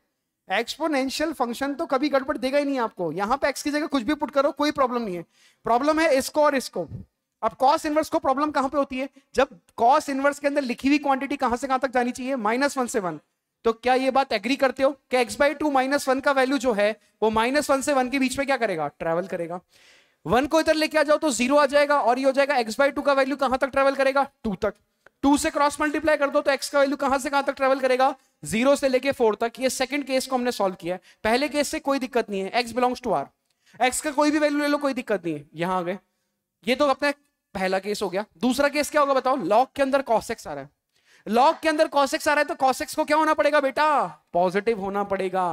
[SPEAKER 1] एक्सपोनेंशियल फंक्शन तो कभी गड़बड़ देगा ही नहीं आपको यहां पे एक्स की जगह कुछ भी पुट करो कोई प्रॉब्लम नहीं है प्रॉब्लम है इसको और इसको अब कॉस इनवर्स को प्रॉब्लम कहां पे होती है जब कॉस इनवर्स के अंदर लिखी हुई क्वांटिटी कहां से कहां तक जानी चाहिए माइनस वन से वन तो क्या ये बात एग्री करते हो कि x by two minus one का वैल्यू जो है वो माइनस वन से वन के बीच में क्या करेगा ट्रेवल करेगा वन को इधर लेके आ जाओ तो जीरो आ जाएगा और ये हो जाएगा एक्स बाई टू का वैल्यू कहां तक ट्रेवल करेगा टू तक टू से क्रॉस मल्टीप्लाई कर दो तो एक्स का वैल्यू कहां से कहां तक ट्रेवल करेगा जीरो से लेके फोर तक ये सेकंड केस को हमने सॉल्व किया है पहले केस से कोई दिक्कत नहीं है x belongs to R x का कोई भी वैल्यू ले लो कोई दिक्कत नहीं है यहां आ गए ये तो अपने पहला केस हो गया दूसरा केस क्या होगा बताओ लॉक के अंदर कॉसेक्स आ रहा है लॉक के अंदर कॉसेक्स आ रहा है तो कॉसेक्स को क्या होना पड़ेगा बेटा पॉजिटिव होना पड़ेगा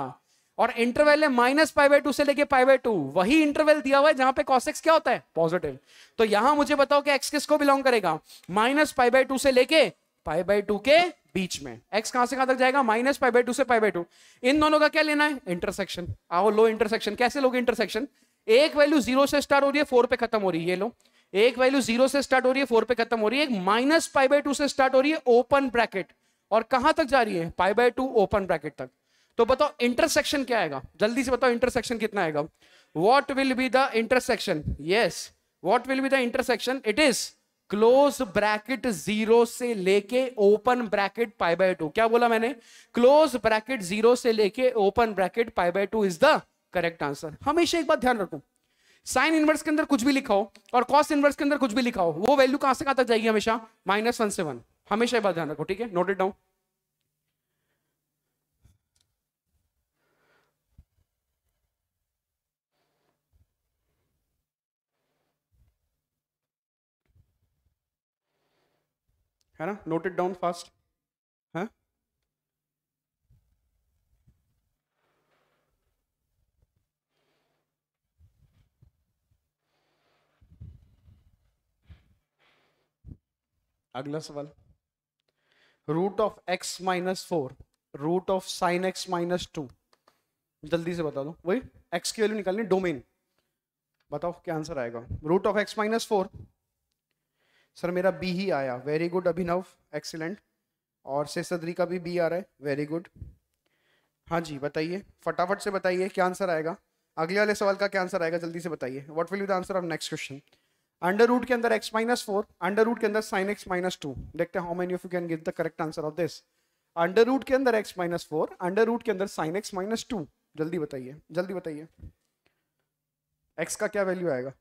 [SPEAKER 1] और इंटरवल है माइनस पाई बाई टू से लेके पाई बाई टू वही इंटरवल दिया हुआ है जहां पे कॉसेक्स क्या होता है पॉजिटिव तो यहां मुझे बताओ कि एक्स किसको बिलोंग करेगा माइनस पाई बाई टू से लेके पाई बाई टू के बीच में एक्स कहां से कहां तक जाएगा माइनस पाई बाई टू से पाई बाई टू इन दोनों का क्या लेना है इंटरसेक्शन आओ लो इंटरसेक्शन कैसे लोग इंटरसेक्शन एक वैल्यू जीरो से स्टार्ट हो रही है फोर पे खत्म हो रही है ये लो एक वैल्यू जीरो से स्टार्ट हो रही है फोर पे खत्म हो रही है एक माइनस पाई बाय टू से स्टार्ट हो रही है ओपन ब्रैकेट और कहां तक जा रही है pi by two open bracket तक तो बताओ इंटरसेक्शन क्या आएगा जल्दी से बताओ इंटरसेक्शन कितना आएगा what will be the intersection yes what will be the intersection it is close bracket zero से लेके open bracket pi by two क्या बोला मैंने क्लोज ब्रैकेट जीरो से लेके open bracket pi by two is the correct answer हमेशा एक बात ध्यान रखू साइन इनवर्स के अंदर कुछ भी लिखा हो और कॉस इनवर्स के अंदर कुछ भी लिखा हो वो वैल्यू कहां से कहां तक जाएगी हमेशा माइनस वन से वन हमेशा बात ध्यान रखो ठीक है नोटेड डाउन है ना नोटेड डाउन फास्ट है अगला सवाल root of x minus four root of sine x minus two जल्दी से बता दो वही एक्स की वैल्यू निकालनी डोमेन बताओ क्या आंसर आएगा root of x minus four sir मेरा बी ही आया वेरी गुड अभिनव एक्सीलेंट और शेषद्री का भी बी आ रहा है वेरी गुड हाँ जी बताइए फटाफट से बताइए क्या आंसर आएगा अगले वाले सवाल का क्या आंसर आएगा जल्दी से बताइए what will be the answer of next question under root के अंदर x minus four under root के अंदर साइन एक्स माइनस टू देखते how many of you can give the correct answer of this under root के अंदर x minus four under root के अंदर sine x minus two जल्दी बताइए जल्दी बताइए एक्स का क्या वैल्यू आएगा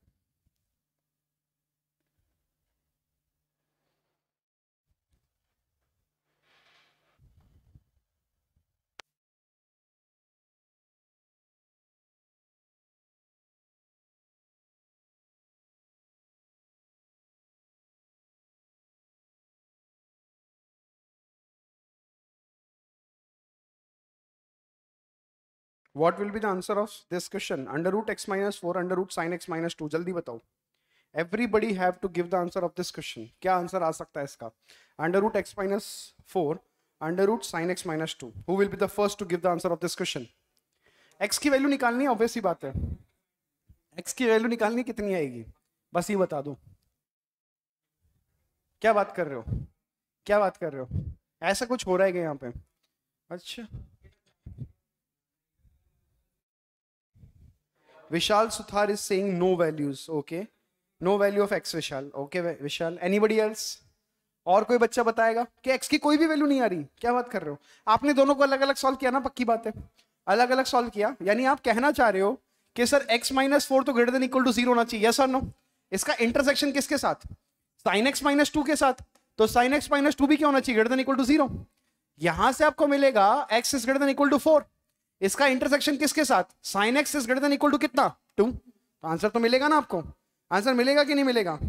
[SPEAKER 1] what will be the answer of this question under root x minus four under root sine x minus two जल्दी बताओ everybody have to give the answer of this question क्या आंसर आ सकता है इसका under root x minus four under root sine x minus two who will be the first to give the answer of this question x की value निकालनी है obviously बात है एक्स की वैल्यू निकालनी कितनी आएगी बस ये बता दो क्या बात कर रहे हो क्या बात कर रहे हो ऐसा कुछ हो रहा है यहाँ पे अच्छा Vishal Suthar is saying no values. Okay. No value of x Vishal. Okay Vishal. Anybody else? और कोई बच्चा बताएगा कि x की कोई भी वैल्यू नहीं आ रही क्या बात कर रहे हो आपने दोनों को अलग अलग सॉल्व किया ना पक्की बात है अलग अलग सॉल्व किया यानी आप कहना चाह रहे हो कि सर x माइनस फोर तो greater than equal to zero होना चाहिए सर नो इसका इंटरसेक्शन किसके साथ साइन एक्स माइनस टू के साथ तो साइन एक्स माइनस टू भी क्या होना चाहिए greater than equal to zero यहां से आपको मिलेगा x is greater than equal to four इसका इंटरसेक्शन किसके साथ sine x is greater equal to कितना टू आंसर तो, तो मिलेगा ना आपको आंसर मिलेगा कि नहीं मिलेगा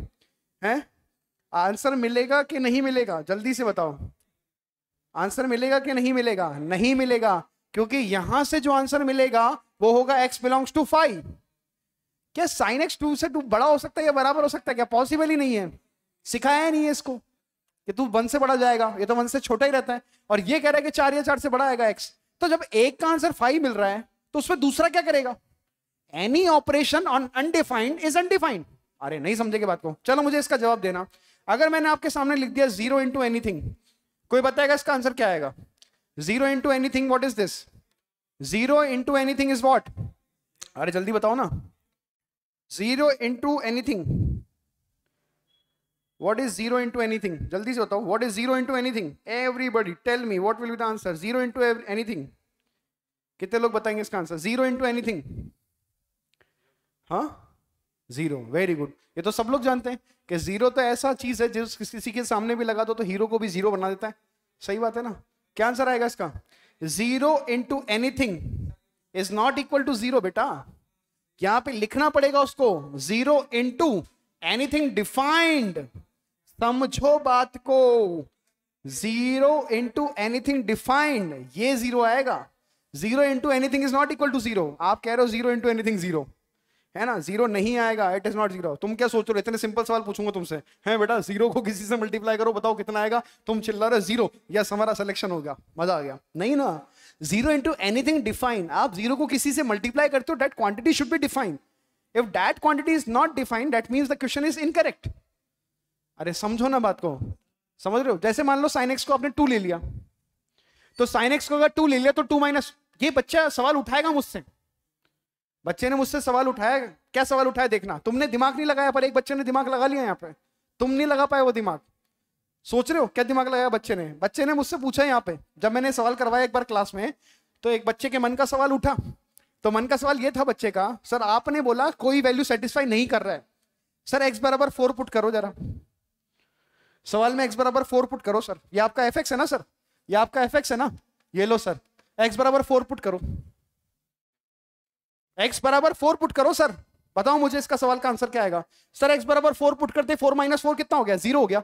[SPEAKER 1] है आंसर मिलेगा कि नहीं मिलेगा जल्दी से बताओ आंसर मिलेगा कि नहीं मिलेगा नहीं मिलेगा क्योंकि यहां से जो आंसर मिलेगा वो होगा एक्स बिलोंग्स टू फाइव क्या साइन एक्स टू से टू बड़ा हो सकता है या बराबर हो सकता है क्या पॉसिबल ही नहीं है सिखाया नहीं है इसको कि तू वन से बड़ा जाएगा ये तो वन से छोटा ही रहता है और ये कह रहा है कि चार या चार से बड़ा आएगा एक्स तो जब एक का आंसर फाइव मिल रहा है तो उसमें दूसरा क्या करेगा any operation on undefined is undefined अरे नहीं समझे बात को चलो मुझे इसका जवाब देना अगर मैंने आपके सामने लिख दिया जीरो इंटू एनीथिंग कोई बताएगा इसका आंसर क्या आएगा zero into anything what is this zero into anything is what अरे जल्दी बताओ ना zero into anything What is zero into anything? जल्दी से बताओ What is 0 into anything? Everybody tell me what will be the answer? 0 into every, कितने लोग बताएंगे इसका आंसर? 0 into anything. हाँ जीरो वेरी गुड ये तो सब लोग जानते हैं कि जीरो तो ऐसा चीज है जिस किसी के सामने भी लगा दो तो हीरो को भी जीरो बना देता है सही बात है ना क्या आंसर आएगा इसका zero into anything is not equal to zero बेटा यहां पे लिखना पड़ेगा उसको जीरो इंटू एनीथिंग डिफाइंड समझो बात को जीरो इंटू एनीथिंग डिफाइंड ये जीरो आएगा zero into anything is not equal to zero आप कह रहे हो जीरो इंटू एनीथिंग जीरो है ना जीरो नहीं आएगा इट इज नॉट जीरो तुम क्या सोच रहे हो इतने सिंपल सवाल पूछूंगा तुमसे है बेटा जीरो को किसी से मल्टीप्लाई करो बताओ कितना आएगा तुम चिल्ला रहे जीरो यस हमारा सिलेक्शन हो गया मजा आ गया नहीं ना जीरो इंटू एनीथिंग डिफाइन आप जीरो को किसी से मल्टीप्लाई करते हो डेट क्वांटिटी शुड भी define if that quantity is not defined that mean the question is incorrect अरे समझो ना बात को समझ रहे हो जैसे मान लो साइन एक्स को आपने टू ले लिया तो साइन एक्स को अगर टू ले लिया तो टू माइनस ये बच्चा सवाल उठाएगा मुझसे बच्चे ने मुझसे सवाल उठाया क्या सवाल उठाया देखना तुमने दिमाग नहीं लगाया पर एक बच्चे ने दिमाग लगा लिया यहाँ पे तुम नहीं लगा पाए वो दिमाग सोच रहे हो क्या दिमाग लगाया बच्चे ने बच्चे ने मुझसे पूछा यहाँ पे जब मैंने सवाल करवाया एक बार क्लास में तो एक बच्चे के मन का सवाल उठा तो मन का सवाल ये था बच्चे का सर आपने बोला कोई वैल्यू सेटिस्फाई नहीं कर रहा है सर एक्स बराबर फोर पुट करो जरा सवाल में एक्स बराबर फोर पुट करो सर ये आपका एफ है ना सर ये आपका एफ है ना ये लो सर एक्स बराबर फोर पुट करो एक्स बराबर फोर पुट करो सर बताओ मुझे इसका सवाल का आंसर क्या आएगा सर एक्स बराबर फोर पुट करते फोर माइनस फोर कितना हो गया जीरो हो गया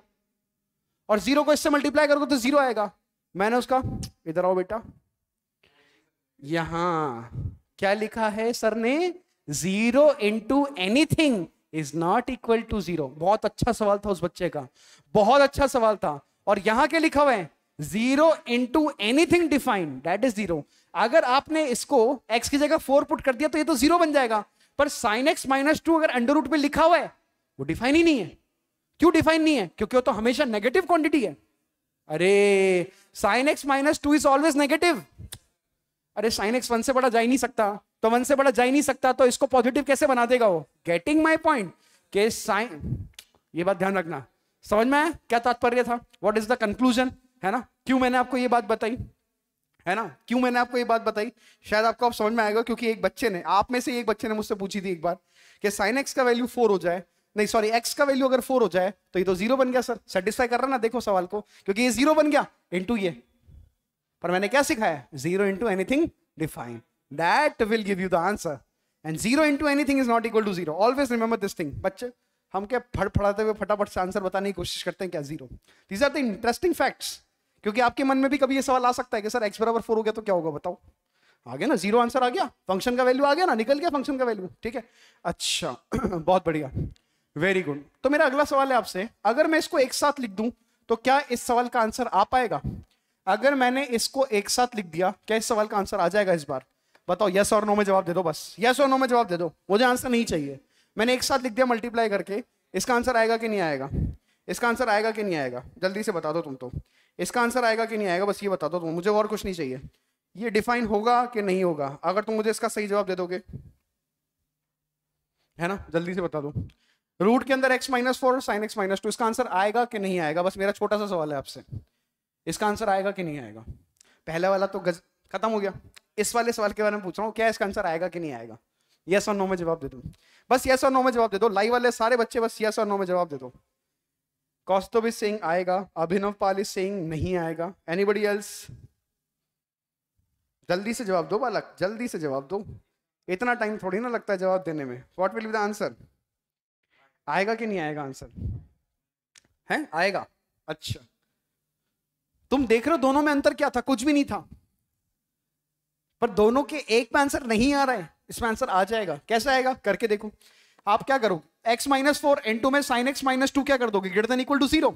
[SPEAKER 1] और जीरो को इससे मल्टीप्लाई करोगे तो जीरो आएगा मैंने उसका इधर आओ बेटा यहां क्या लिखा है सर ने zero into anything is not equal to zero बहुत अच्छा सवाल था उस बच्चे का बहुत अच्छा सवाल था और यहां के लिखा हुआ है zero into anything defined that is zero अगर आपने इसको एक्स की जगह फोर पुट कर दिया तो ये तो जीरो बन जाएगा पर साइन एक्स माइनस टू अगर अंडर रूट पे लिखा हुआ है वो डिफाइन ही नहीं है क्यों डिफाइन नहीं है क्योंकि वो तो हमेशा नेगेटिव क्वांटिटी है अरे sine x minus two is always negative अरे साइन एक्स वन से बड़ा जा ही नहीं सकता तो वन से बड़ा जा ही नहीं सकता तो इसको पॉजिटिव कैसे बना देगा वो गेटिंग माई पॉइंट के साइन ये बात ध्यान रखना समझ में आया क्या तात्पर्य था वॉट इज द कंक्लूजन है ना क्यों मैंने आपको ये बात बताई है ना क्यों मैंने आपको ये बात बताई शायद आपको आप समझ में आएगा क्योंकि एक बच्चे ने आप में से एक बच्चे ने मुझसे पूछी थी एक बार कि साइन एक्स का वैल्यू फोर हो जाए नहीं सॉरी एक्स का वैल्यू अगर फोर हो जाए तो ये तो जीरो बन गया सर सेटिस्फाई कर रहा ना देखो सवाल को क्योंकि ये जीरो बन गया इंटू ये पर मैंने क्या सिखाया zero into anything define That will give you the answer. And zero into anything is not equal to zero. Always remember this thing. बच्चे हम क्या फड़फड़ाते हुए फटाफट से आंसर बताने की कोशिश करते हैं क्या zero these are the interesting facts क्योंकि आपके मन में भी कभी ये सवाल आ सकता है कि सर एक्स बराबर फोर हो गया तो क्या होगा बताओ आ गया ना जीरो आंसर आ गया फंक्शन का वैल्यू आ गया ना निकल गया फंक्शन का वैल्यू ठीक है अच्छा <clears throat> बहुत बढ़िया वेरी गुड तो मेरा अगला सवाल है आपसे अगर मैं इसको एक साथ लिख दूं तो क्या इस सवाल का आंसर आ पाएगा अगर मैंने इसको एक साथ लिख दिया क्या इस सवाल का आंसर आ जाएगा इस बार बताओ यस और नो में जवाब दे दो बस यस और नो में जवाब दे दो मुझे आंसर नहीं चाहिए मैंने एक साथ लिख दिया मल्टीप्लाई करके इसका आंसर आएगा कि नहीं आएगा इसका आंसर आएगा कि नहीं आएगा जल्दी से बता दो तुम तो इसका आंसर आएगा कि नहीं आएगा बस ये बता दो तुम मुझे और कुछ नहीं चाहिए ये डिफाइन होगा कि नहीं होगा अगर तुम मुझे इसका सही जवाब दे दोगे है ना जल्दी से बता दो रूट के अंदर x minus four sine x minus two इसका आंसर आएगा कि नहीं आएगा बस मेरा छोटा सा सवाल है आपसे इसका आंसर आएगा कि नहीं आएगा पहला वाला तो गज खत्म हो गया इस वाले सवाल के बारे में पूछ रहा हूँ क्या इसका आंसर आएगा कि नहीं आएगा यस और नो में जवाब दे दो बस यस और नो में जवाब दे दो लाइव वाले सारे बच्चे बस यस और नो में जवाब दे दो कौस्तुभ सिंह आएगा अभिनव पाली सिंह नहीं आएगा एनीबडी एल्स जल्दी से जवाब दो बालक जल्दी से जवाब दो इतना टाइम थोड़ी ना लगता है जवाब देने में what will be the answer आएगा कि नहीं आएगा आंसर है आएगा अच्छा तुम देख रहे हो दोनों में अंतर क्या था कुछ भी नहीं था पर दोनों के एक में आंसर नहीं आ रहा है इसमें आंसर आ जाएगा कैसे आएगा करके देखो आप क्या करो x minus four into में साइन x माइनस टू क्या कर दोगे greater than equal to zero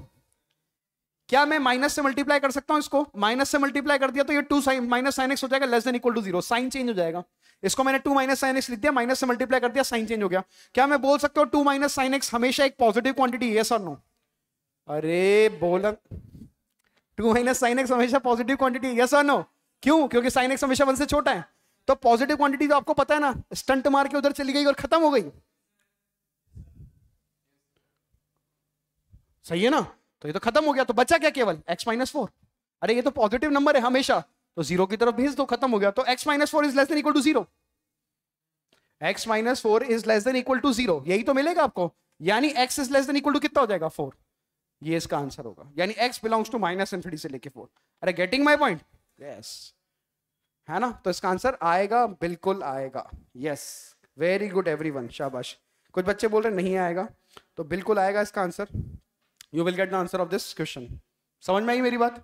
[SPEAKER 1] क्या मैं माइनस से मल्टीप्लाई कर सकता हूं इसको माइनस से मल्टीप्लाई कर दिया तो ये two sine minus sine x हो जाएगा less than equal to zero sine change हो जाएगा इसको मैंने टू माइनस साइन एक्स लिख दिया माइनस से मल्टीप्लाई कर दिया साइन चेंज हो गया क्या मैं बोल सकता हूँ टू माइनस साइन एक्स हमेशा एक पॉजिटिव क्वांटिटी है सर नो अरे बोला टू माइनस साइन एक्स हमेशा पॉजिटिव क्वांटिटी है सर नो क्यों क्योंकि साइन एक्स हमेशा वन से छोटा है तो पॉजिटिव क्वांटिटी तो आपको पता है ना स्टंट मार के उधर चली गई और खत्म हो गई सही है ना तो ये तो खत्म हो गया तो बचा क्या केवल x माइनस फोर अरे ये तो पॉजिटिव नंबर है हमेशा तो जीरो की तरफ भेज दो खत्म हो गया तो x minus four is less than equal to zero x minus four is less than equal to zero यही तो मिलेगा आपको यानी x is less than equal to कितना हो जाएगा फोर ये इसका आंसर होगा यानी x belongs to minus infinity से लेके फोर अरे गेटिंग माई पॉइंट यस है ना तो इसका आंसर आएगा बिल्कुल आएगा yes very good everyone शाबाश कुछ बच्चे बोल रहे नहीं आएगा तो बिल्कुल आएगा इसका answer you will get the answer of this question समझ में आई मेरी बात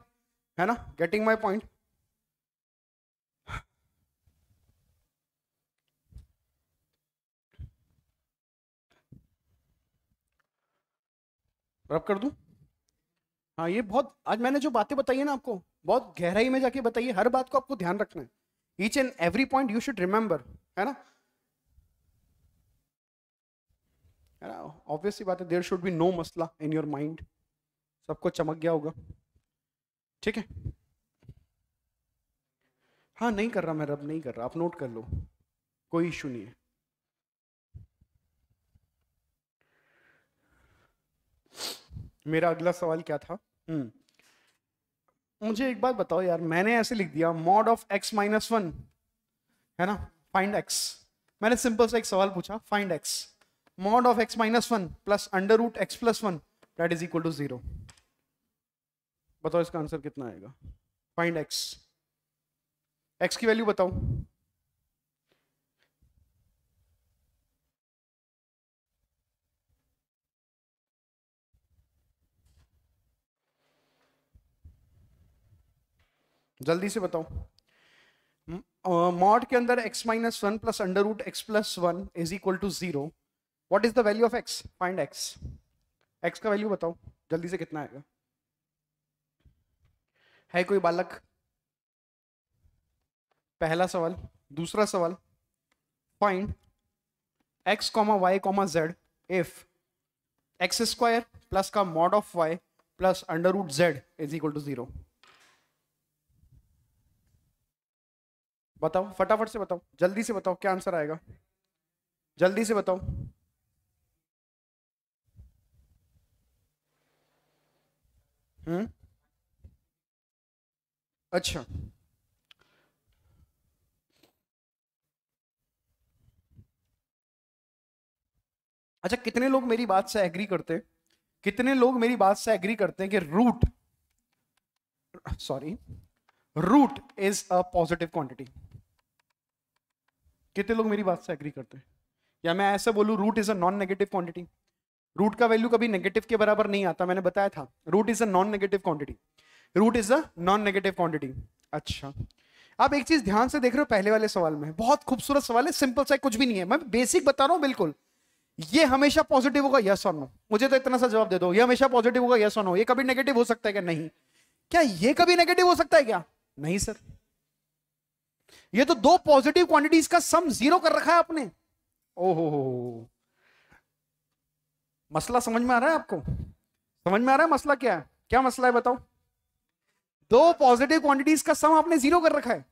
[SPEAKER 1] है ना गेटिंग माई पॉइंट रब कर दू हाँ ये बहुत आज मैंने जो बातें बताई है ना आपको बहुत गहराई में जाके बताइए हर बात को आपको ध्यान रखना है each and every point you should remember है ना है ना ऑब्वियसली बात है देर शुड बी नो मसला इन योर माइंड सबको चमक गया होगा ठीक है हाँ नहीं कर रहा मैं रब नहीं कर रहा आप नोट कर लो कोई इशू नहीं है मेरा अगला सवाल क्या था हम्म मुझे एक बात बताओ यार मैंने ऐसे लिख दिया mod of x minus one है ना फाइंड एक्स मैंने सिंपल सा एक सवाल पूछा find x mod of x minus one plus under root x plus one that is equal to zero बताओ इसका आंसर कितना आएगा फाइंड एक्स एक्स की वैल्यू बताओ जल्दी से बताओ मॉड uh, के अंदर x minus one plus under root x plus one is equal to zero what is the value of x find x x का वैल्यू बताओ जल्दी से कितना आएगा है कोई बालक पहला सवाल दूसरा सवाल find x comma y comma z if x square plus का mod of y plus under root z is equal to zero बताओ फटाफट से बताओ जल्दी से बताओ क्या आंसर आएगा जल्दी से बताओ हम्म अच्छा अच्छा कितने लोग मेरी बात से एग्री करते हैं कितने लोग मेरी बात से एग्री करते हैं कि root sorry root is a positive quantity कितने लोग मेरी बात से एग्री करते हैं या मैं ऐसा बोलूँ root is a non negative quantity root का वैल्यू कभी नेगेटिव के बराबर नहीं आता मैंने बताया था root is a non negative quantity root is a non negative quantity अच्छा आप एक चीज़ ध्यान से देख रहे हो पहले वाले सवाल में बहुत खूबसूरत सवाल है सिंपल सा कुछ भी नहीं है मैं बेसिक बता रहा हूँ बिल्कुल ये हमेशा पॉजिटिव होगा यस और नो मुझे तो इतना सा जवाब दे दो ये हमेशा पॉजिटिव होगा यस और नो ये कभी नेगेटिव हो सकता है क्या नहीं क्या ये कभी नेगेटिव हो सकता है क्या नहीं सर ये तो दो पॉजिटिव क्वांटिटीज का सम जीरो कर रखा है आपने ओहो मसला समझ में आ रहा है आपको समझ में आ रहा है मसला क्या है क्या मसला है बताओ दो पॉजिटिव क्वांटिटीज का सम आपने जीरो कर रखा है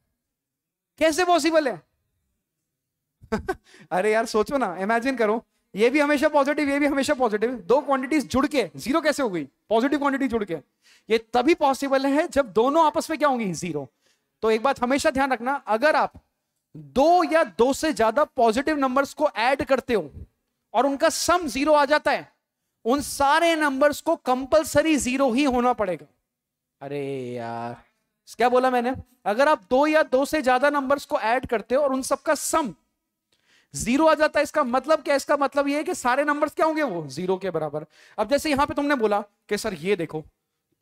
[SPEAKER 1] कैसे पॉसिबल है <laughs> अरे यार सोचो ना इमेजिन करो ये भी हमेशा पॉजिटिव ये भी हमेशा पॉजिटिव दो क्वांटिटीज जुड़ के जीरो कैसे हो गई पॉजिटिव क्वांटिटी जुड़ के ये तभी पॉसिबल है जब दोनों आपस में क्या होंगी जीरो तो एक बात हमेशा ध्यान रखना अगर आप दो या दो से ज्यादा पॉजिटिव नंबर्स को ऐड करते हो और उनका सम जीरो आ जाता है उन सारे नंबर्स को कंपलसरी जीरो ही होना पड़ेगा अरे यार क्या बोला मैंने अगर आप दो या दो से ज्यादा नंबर्स को ऐड करते हो और उन सबका सम जीरो आ जाता है इसका मतलब क्या इसका मतलब ये है कि सारे नंबर्स क्या होंगे वो जीरो के बराबर अब जैसे यहां पे तुमने बोला कि सर ये देखो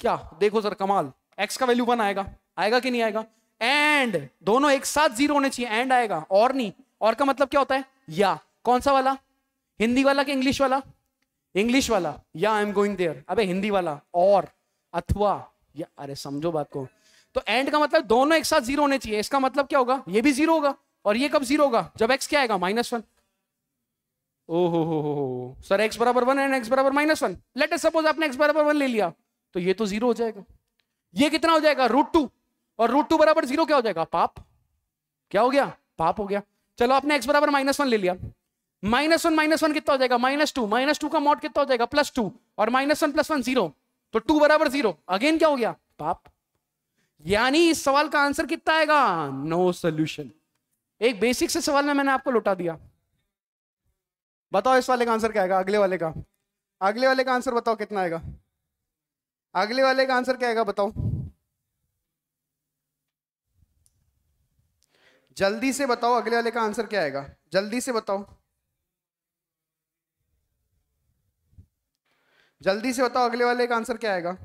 [SPEAKER 1] क्या देखो सर कमाल एक्स का वैल्यू वन आएगा आएगा कि नहीं आएगा एंड दोनों एक साथ जीरो होने चाहिए एंड आएगा और नहीं और का मतलब क्या होता है या कौन सा वाला हिंदी वाला कि इंग्लिश वाला इंग्लिश वाला या आई एम गोइंग देयर अबे हिंदी वाला और अथवा या अरे समझो बात को तो एंड का मतलब दोनों एक साथ जीरो होने चाहिए इसका मतलब क्या होगा ये भी जीरो होगा और ये कब जीरो होगा जब एक्स क्या आएगा माइनस वन ओहो हो हो हो सर एक्स बराबर वन एंड एक्स बराबर माइनस वन लेट सपोज आपने एक्स बराबर वन ले लिया तो ये तो जीरो हो जाएगा ये कितना हो जाएगा रूट टू और रूट टू बराबर जीरो क्या हो जाएगा पाप क्या हो गया पाप हो गया चलो आपने एक्स बराबर माइनस वन ले लिया माइनस वन माइनस वन कितना हो जाएगा माइनस टू माइनस टू का मॉड कितना हो जाएगा प्लस टू और minus one plus one zero तो टू बराबर जीरो अगेन क्या हो गया पाप यानी इस सवाल का आंसर कितना आएगा नो no सोल्यूशन एक बेसिक से सवाल में मैंने आपको लुटा दिया बताओ इस वाले का आंसर क्या आएगा अगले वाले का अगले वाले का आंसर बताओ कितना आएगा अगले वाले का आंसर क्या आएगा बताओ जल्दी से बताओ अगले वाले का आंसर क्या आएगा जल्दी से बताओ जल्दी से बताओ अगले वाले का आंसर क्या आएगा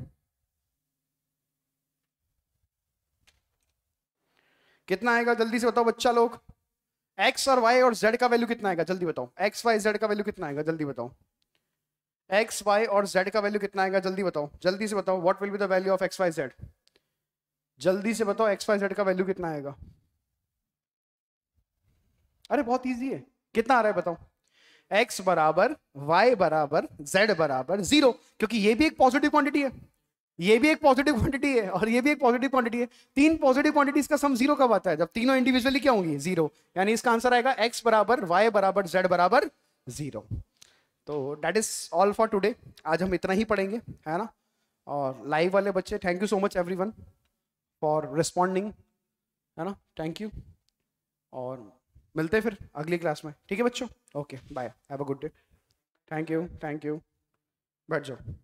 [SPEAKER 1] कितना आएगा जल्दी से बताओ बच्चा लोग एक्स और वाई और जेड का वैल्यू कितना आएगा जल्दी बताओ एक्स वाई जेड का वैल्यू कितना आएगा जल्दी बताओ एक्स वाई और जेड का वैल्यू कितना आएगा जल्दी बताओ जल्दी से बताओ what will be the value of x y z जल्दी से बताओ एक्स वाई जेड का वैल्यू कितना आएगा अरे बहुत ईजी है कितना आ रहा है बताओ x बराबर y बराबर z बराबर जीरो क्योंकि ये भी एक पॉजिटिव क्वांटिटी है ये भी एक पॉजिटिव क्वांटिटी है और ये भी एक पॉजिटिव क्वांटिटी है तीन पॉजिटिव क्वांटिटीज का सम जीरो कब आता है जब तीनों इंडिविजुअली क्या होंगी जीरो यानी इसका आंसर आएगा x बराबर y बराबर z बराबर जीरो तो that is all for today आज हम इतना ही पढ़ेंगे है ना और लाइव वाले बच्चे thank you so much one for responding है ना थैंक यू और मिलते हैं फिर अगली क्लास में ठीक है बच्चों okay bye have a good day thank you thank you बैठ जाओ